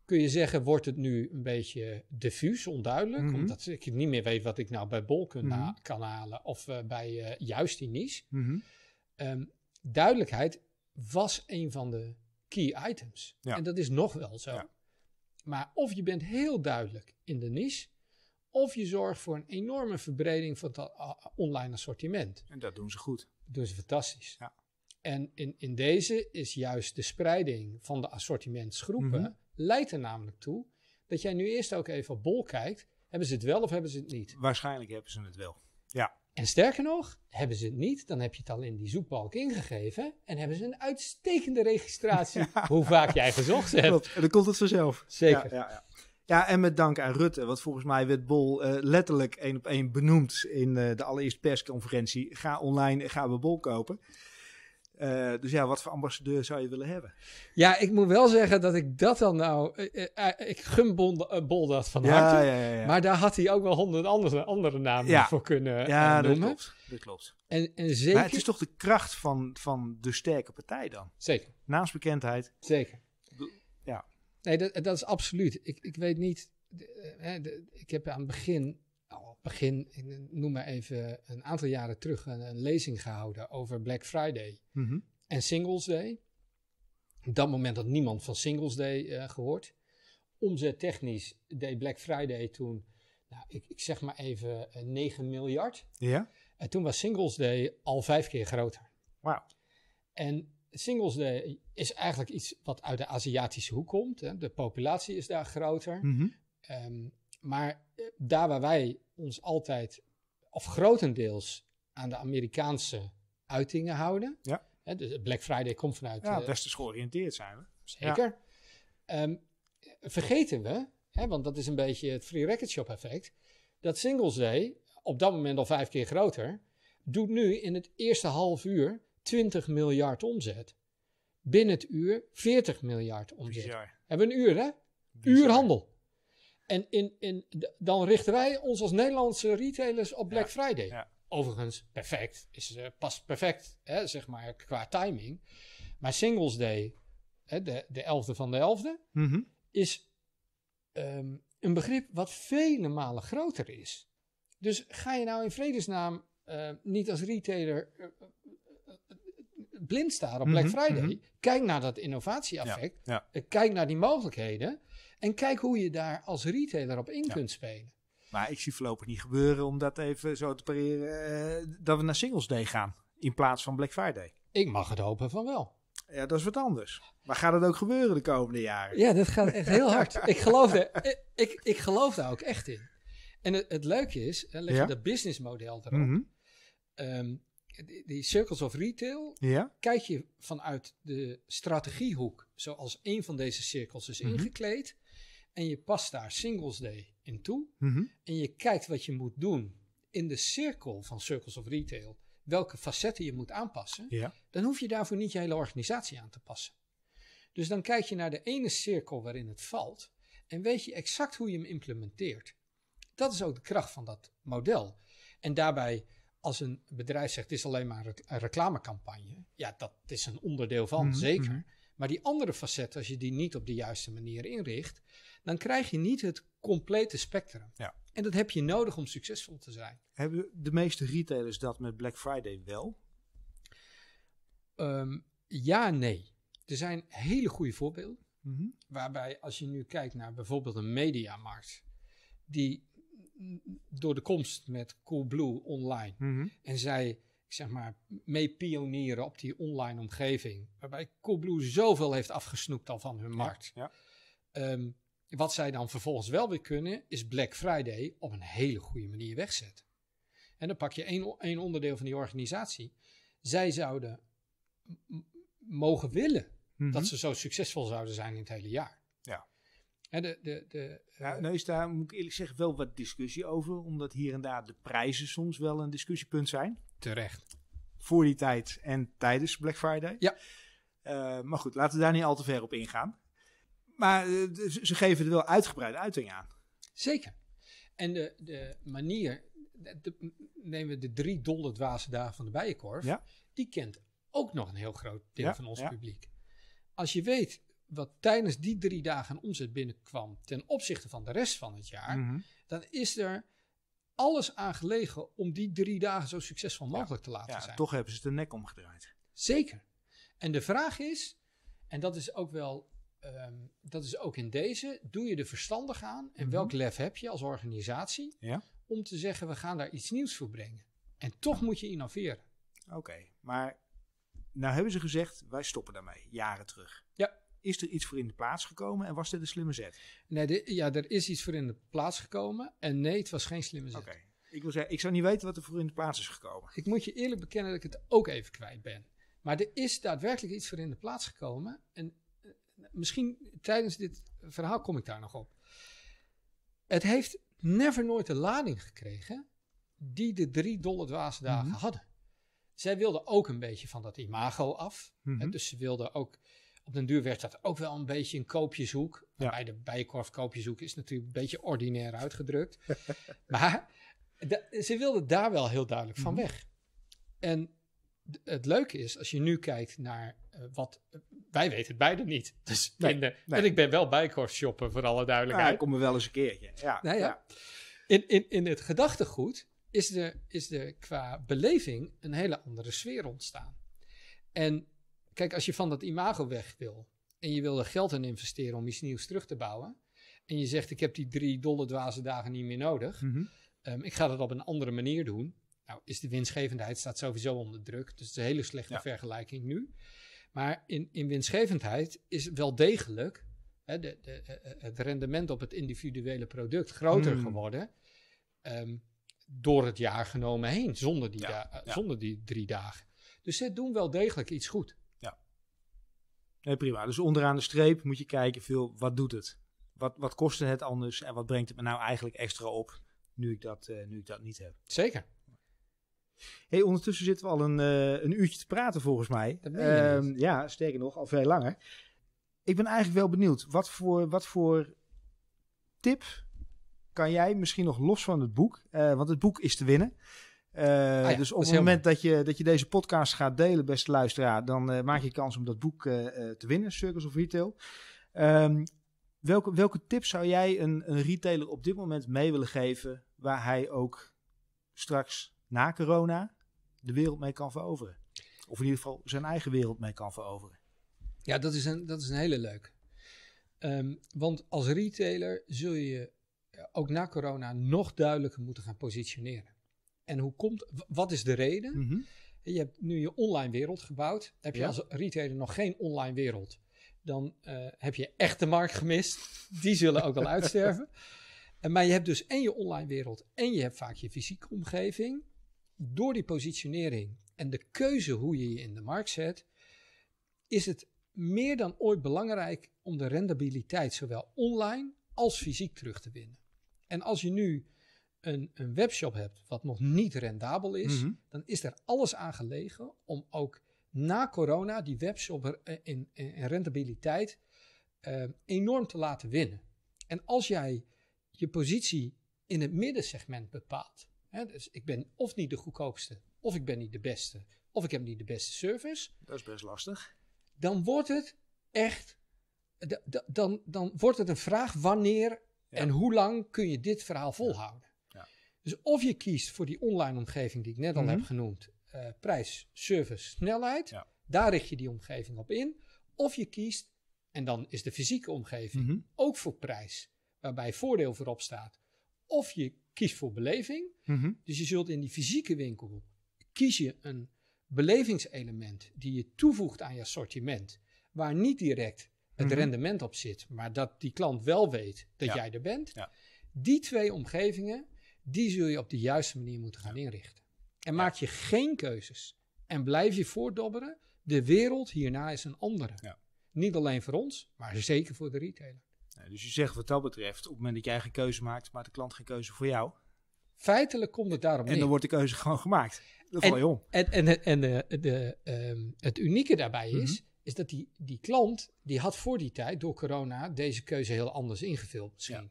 Kun je zeggen, wordt het nu een beetje diffuus, onduidelijk? Mhm. Omdat ik niet meer weet wat ik nou bij Bol kan, mhm. kan halen of eh, bij eh, juist die Nies. Mhm. Ehm, duidelijkheid was een van de key items. En dat is nog wel zo. Ja. Maar of je bent heel duidelijk in de niche, of je zorgt voor een enorme verbreding van het online assortiment. En dat doen ze goed. Dat doen ze fantastisch. Ja. En in, in deze is juist de spreiding van de assortimentsgroepen, mhm. leidt er namelijk toe dat jij nu eerst ook even op bol kijkt. Hebben ze het wel of hebben ze het niet? Waarschijnlijk hebben ze het wel. Ja. En sterker nog, hebben ze het niet, dan heb je het al in die zoekbalk ingegeven en hebben ze een uitstekende registratie hoe vaak jij gezocht hebt. Klopt, en dan komt het vanzelf. Zeker. Ja, ja, ja, en met dank aan Rutte, want volgens mij werd Bol eh, letterlijk één op één benoemd in eh, de allereerste persconferentie. Ga online, gaan we Bol kopen. Eh, dus ja, wat voor ambassadeur zou je willen hebben? Ja, ik moet wel zeggen dat ik dat dan nou... Eh, eh, ik gun Bol, dat van ja, harte. maar daar had hij ook wel honderd andere, andere namen voor kunnen ja, dat klopt. Dat klopt. En, en zeker... Maar het is toch de kracht van, van de sterke partij dan? Zeker. Naamsbekendheid. Zeker. Ja. Nee, dat, dat is absoluut. Ik, ik weet niet... ik heb aan het begin begin, noem maar even, een aantal jaren terug een, lezing gehouden over Black Friday mhm. en Singles Day. Op dat moment had niemand van Singles Day uh, gehoord. Omzettechnisch deed Black Friday toen, nou, ik, ik zeg maar even, 9 eh, miljard. Ja. En toen was Singles Day al vijf keer groter. Wauw. En Singles Day is eigenlijk iets wat uit de Aziatische hoek komt. Hè. De populatie is daar groter. Mhm. Ehm, maar daar waar wij ons altijd, of grotendeels, aan de Amerikaanse uitingen houden. Ja. Hè, dus Black Friday komt vanuit. Ja, westers eh, georiënteerd zijn we. Zeker. Ehm, vergeten we, hè, want dat is een beetje het free record shop effect, dat Singles Day, op dat moment al vijf keer groter, doet nu in het eerste half uur 20 miljard omzet. Binnen het uur 40 miljard omzet. Hebben we een uur, hè? Bizar. Uurhandel. En in, in, dan richten wij ons als Nederlandse retailers op Black Friday. Overigens, perfect. Is, uh, eh, past perfect, hè, zeg maar, qua timing. Maar Singles Day, hè, de, de 11e van de 11e, mhm. is ehm, een begrip wat vele malen groter is. Dus ga je nou in vredesnaam eh, niet als retailer eh, blind staan op Black mhm, Friday. Mhm. Kijk naar dat innovatieaffect. Kijk naar die mogelijkheden. En kijk hoe je daar als retailer op in kunt spelen. Maar ik zie voorlopig niet gebeuren om dat even zo te pareren. Eh, dat we naar Singles Day gaan in plaats van Black Friday. Ik mag het hopen van wel. Ja, dat is wat anders. Maar gaat het ook gebeuren de komende jaren? Ja, dat gaat echt heel hard. ik, geloof er, eh, ik, ik, geloof daar ook echt in. En het, leuke is, leg je ja. dat businessmodel erop. Mhm. Ehm, die, die, circles of retail, ja. kijk je vanuit de strategiehoek, zoals een van deze cirkels is mhm. ingekleed, en je past daar Singles Day in toe. Mhm. En je kijkt wat je moet doen in de cirkel van Circles of Retail. Welke facetten je moet aanpassen. Dan hoef je daarvoor niet je hele organisatie aan te passen. Dus dan kijk je naar de ene cirkel waarin het valt. En weet je exact hoe je hem implementeert. Dat is ook de kracht van dat model. En daarbij als een bedrijf zegt, het is alleen maar een reclamecampagne. Ja, dat is een onderdeel van, mhm, zeker. Mhm. Maar die andere facet, als je die niet op de juiste manier inricht, dan krijg je niet het complete spectrum. Ja. En dat heb je nodig om succesvol te zijn. Hebben de meeste retailers dat met Black Friday wel? Ehm, ja, nee. Er zijn hele goede voorbeelden. Mhm. Waarbij als je nu kijkt naar bijvoorbeeld een mediamarkt, die door de komst met Coolblue online mhm. en zij zeg maar, mee pionieren op die online omgeving. Waarbij Coolblue zoveel heeft afgesnoept al van hun markt. Ja, ehm, wat zij dan vervolgens wel weer kunnen, is Black Friday op een hele goede manier wegzetten. En dan pak je één, één onderdeel van die organisatie. Zij zouden mogen willen mhm. dat ze zo succesvol zouden zijn in het hele jaar. Ja. En de, de, de, nou is daar, moet ik eerlijk zeggen, wel wat discussie over. Omdat hier en daar de prijzen soms wel een discussiepunt zijn. Terecht. Voor die tijd en tijdens Black Friday. Ja. Eh, maar goed, laten we daar niet al te ver op ingaan. Maar eh, ze geven er wel uitgebreide uiting aan. Zeker. En de, de manier, de, nemen we de drie dollar dwaze dagen van de bijenkorf. Die kent ook nog een heel groot deel van ons publiek. Als je weet wat tijdens die drie dagen omzet binnenkwam ten opzichte van de rest van het jaar, mhm. dan is er alles aan gelegen om die drie dagen zo succesvol mogelijk te laten zijn. Toch hebben ze de nek omgedraaid. Zeker. En de vraag is, en dat is ook wel, ehm, dat is ook in deze, doe je de verstandig aan en mhm. welk lef heb je als organisatie ja. om te zeggen we gaan daar iets nieuws voor brengen. En toch moet je innoveren. Oké, maar nou hebben ze gezegd wij stoppen daarmee, jaren terug. Ja. Is er iets voor in de plaats gekomen en was dit een slimme zet? Nee, ja, er is iets voor in de plaats gekomen. En nee, het was geen slimme zet. Oké. Ik wil zeggen, ik zou niet weten wat er voor in de plaats is gekomen. Ik moet je eerlijk bekennen dat ik het ook even kwijt ben. Maar er is daadwerkelijk iets voor in de plaats gekomen. En eh, misschien tijdens dit verhaal kom ik daar nog op. Het heeft never nooit de lading gekregen die de drie dolle dwaasdagen mm hadden. Zij wilden ook een beetje van dat imago af. hè, mhm. dus ze wilden ook op den duur werd dat ook wel een beetje een koopjeshoek. Ja. Bij de bijenkorf koopjeshoek is natuurlijk een beetje ordinair uitgedrukt. maar ze wilden daar wel heel duidelijk van mhm. weg. En het leuke is, als je nu kijkt naar eh, wat... Eh, wij weten het beide niet. Dus nee, en, en ik ben wel bijenkorf shoppen, voor alle duidelijkheid. Ja, ik kom er wel eens een keertje. Ja, nou, ja. In, in, in het gedachtegoed is er, is er qua beleving een hele andere sfeer ontstaan. En Kijk, als je van dat imago weg wil en je wil er geld in investeren om iets nieuws terug te bouwen. En je zegt, ik heb die drie dolle dwaze dagen niet meer nodig. Mhm. Ehm, ik ga dat op een andere manier doen. Nou, is de winstgevendheid staat sowieso onder druk. Dus het is een hele slechte vergelijking nu. Maar in, in winstgevendheid is wel degelijk hè, de, de, eh, eh, het rendement op het individuele product groter hmm. geworden. Ehm, door het jaar genomen heen, zonder die, zonder die drie dagen. Dus ze doen wel degelijk iets goed. Nee, prima. Dus onderaan de streep moet je kijken, veel, wat doet het? Wat, wat kostte het anders en wat brengt het me nou eigenlijk extra op nu ik dat, eh, nu ik dat niet heb? Zeker. Hey, ondertussen zitten we al een, eh, een uurtje te praten volgens mij. Ehm, ja, sterker nog, al veel langer. Ik ben eigenlijk wel benieuwd, wat voor, wat voor tip kan jij misschien nog los van het boek, eh, want het boek is te winnen. Eh, ah dus op het moment dat je, dat je deze podcast gaat delen, beste luisteraar, dan eh, maak je kans om dat boek eh, te winnen, Circles of Retail. Ehm, welke, welke tip zou jij een, een retailer op dit moment mee willen geven, waar hij ook straks na corona de wereld mee kan veroveren? Of in ieder geval zijn eigen wereld mee kan veroveren? Ja, dat is een, dat is een hele leuk. Um, want als retailer zul je ook na corona nog duidelijker moeten gaan positioneren. En hoe komt, wat is de reden? Mhm. Je hebt nu je online wereld gebouwd. Heb je als retailer nog geen online wereld, dan eh, heb je echt de markt gemist. Die zullen ook al uitsterven. En, eh, maar je hebt dus en je online wereld en je hebt vaak je fysieke omgeving. Door die positionering en de keuze hoe je je in de markt zet, is het meer dan ooit belangrijk om de rendabiliteit zowel online als fysiek terug te winnen. En als je nu een, een webshop hebt wat nog niet rendabel is, mhm. dan is er alles aan gelegen om ook na corona die webshop eh, in, eh, in, rentabiliteit eh, enorm te laten winnen. En als jij je positie in het middensegment bepaalt, hè, dus ik ben of niet de goedkoopste, of ik ben niet de beste, of ik heb niet de beste service. Dat is best lastig. Dan wordt het echt, dan, dan wordt het een vraag wanneer en hoe lang kun je dit verhaal volhouden. Dus of je kiest voor die online omgeving die ik net al mhm. heb genoemd, eh, prijs, service, snelheid, daar richt je die omgeving op in. Of je kiest, en dan is de fysieke omgeving mhm. ook voor prijs, waarbij voordeel voorop staat. Of je kiest voor beleving. Mhm. Dus je zult in die fysieke winkel kies je een belevingselement die je toevoegt aan je assortiment, waar niet direct het rendement op zit, maar dat die klant wel weet dat jij er bent. Die twee omgevingen die zul je op de juiste manier moeten gaan inrichten. En maak je geen keuzes en blijf je voortdobberen. De wereld hierna is een andere. Ja. Niet alleen voor ons, maar zeker voor de retailer. dus je zegt wat dat betreft, op het moment dat jij geen keuze maakt, maakt de klant geen keuze voor jou. Feitelijk komt het daarom en dan wordt de keuze gewoon gemaakt. Dan en, je om. En, en, en de, ehm, het unieke daarbij is, mhm. is dat die, die klant, die had voor die tijd door corona deze keuze heel anders ingevuld misschien.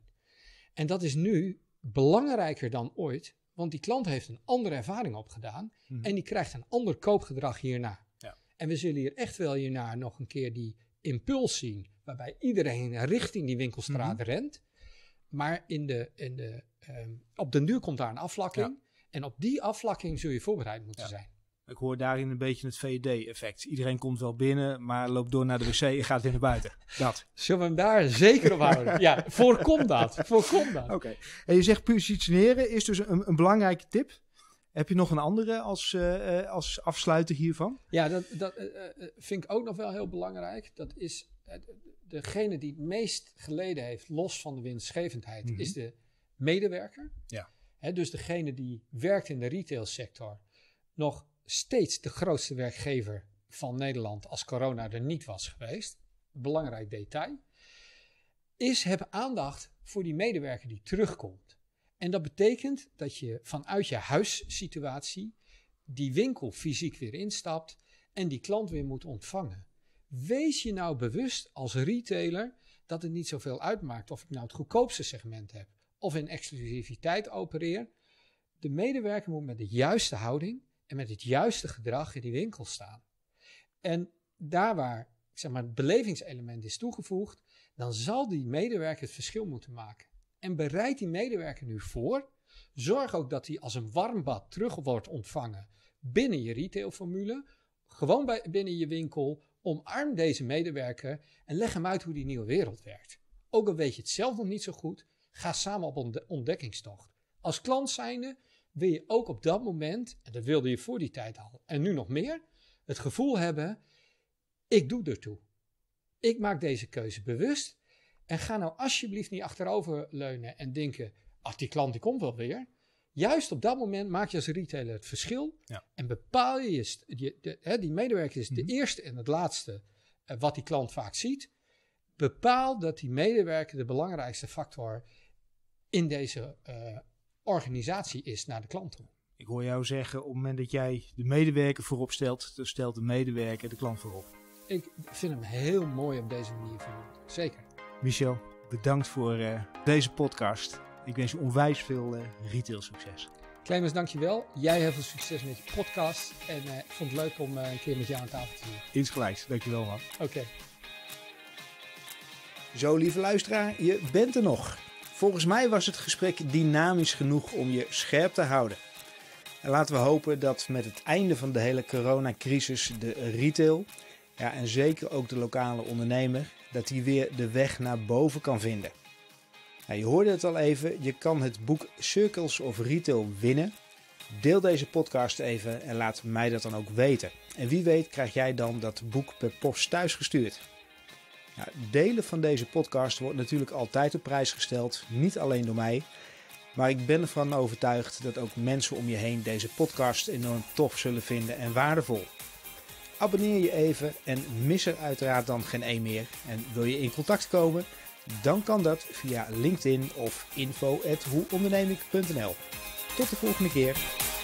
En dat is nu belangrijker dan ooit, want die klant heeft een andere ervaring opgedaan mhm. en die krijgt een ander koopgedrag hierna. Ja. En we zullen hier echt wel hierna nog een keer die impuls zien, waarbij iedereen richting die winkelstraat mhm. rent. Maar in de, in de, ehm, op duur komt daar een afvlakking. En op die afvlakking zul je voorbereid moeten zijn. Ik hoor daarin een beetje het VD-effect. Iedereen komt wel binnen, maar loopt door naar de wc en gaat weer naar buiten. Dat. Zullen we hem daar zeker op houden? Ja, voorkom dat. Voorkom dat. Oké. En je zegt positioneren is dus een, een, belangrijke tip. Heb je nog een andere als, uh, als afsluiter hiervan? Ja, dat, dat eh, vind ik ook nog wel heel belangrijk. Dat is uh, degene die het meest geleden heeft, los van de winstgevendheid, mhm. is de medewerker. Ja. dus degene die werkt in de retailsector, nog steeds de grootste werkgever van Nederland als corona er niet was geweest. Belangrijk detail. Is heb aandacht voor die medewerker die terugkomt. En dat betekent dat je vanuit je huissituatie die winkel fysiek weer instapt en die klant weer moet ontvangen. Wees je nou bewust als retailer dat het niet zoveel uitmaakt of ik nou het goedkoopste segment heb of in exclusiviteit opereer. De medewerker moet met de juiste houding en met het juiste gedrag in die winkel staan. En daar waar zeg maar, het belevingselement is toegevoegd, dan zal die medewerker het verschil moeten maken. En bereid die medewerker nu voor. Zorg ook dat hij als een warm bad terug wordt ontvangen binnen je retailformule, gewoon bij, binnen je winkel. Omarm deze medewerker en leg hem uit hoe die nieuwe wereld werkt. Ook al weet je het zelf nog niet zo goed, ga samen op ontdekkingstocht. Als klant zijnde wil je ook op dat moment, en dat wilde je voor die tijd al, en nu nog meer, het gevoel hebben, ik doe ertoe. Ik maak deze keuze bewust en ga nou alsjeblieft niet achterover leunen en denken, ach die klant die komt wel weer. Juist op dat moment maak je als retailer het verschil en bepaal je, je de, hè, die medewerker is de mhm. eerste en het laatste eh, wat die klant vaak ziet. Bepaal dat die medewerker de belangrijkste factor in deze uh, organisatie is naar de klant toe. Ik hoor jou zeggen, op het moment dat jij de medewerker voorop stelt, dan stelt de medewerker de klant voorop. Ik vind hem heel mooi op deze manier doen. Zeker. Michel, bedankt voor eh, deze podcast. Ik wens je onwijs veel eh, retail succes. Clemens, dankjewel. Jij hebt veel succes met je podcast. En eh, ik vond het leuk om een keer met jou aan tafel te zien. Insgelijks, dankjewel man. Oké. Zo, lieve luisteraar, je bent er nog. Volgens mij was het gesprek dynamisch genoeg om je scherp te houden. En laten we hopen dat met het einde van de hele coronacrisis de retail, ja, en zeker ook de lokale ondernemer, dat die weer de weg naar boven kan vinden. je hoorde het al even, je kan het boek Circles of Retail winnen. Deel deze podcast even en laat mij dat dan ook weten. En wie weet krijg jij dan dat boek per post thuis gestuurd delen van deze podcast wordt natuurlijk altijd op prijs gesteld, niet alleen door mij. Maar ik ben ervan overtuigd dat ook mensen om je heen deze podcast enorm tof zullen vinden en waardevol. Abonneer je even en mis er uiteraard dan geen één meer. En wil je in contact komen? Dan kan dat via LinkedIn of info.hoeonderneming.nl. Tot de volgende keer.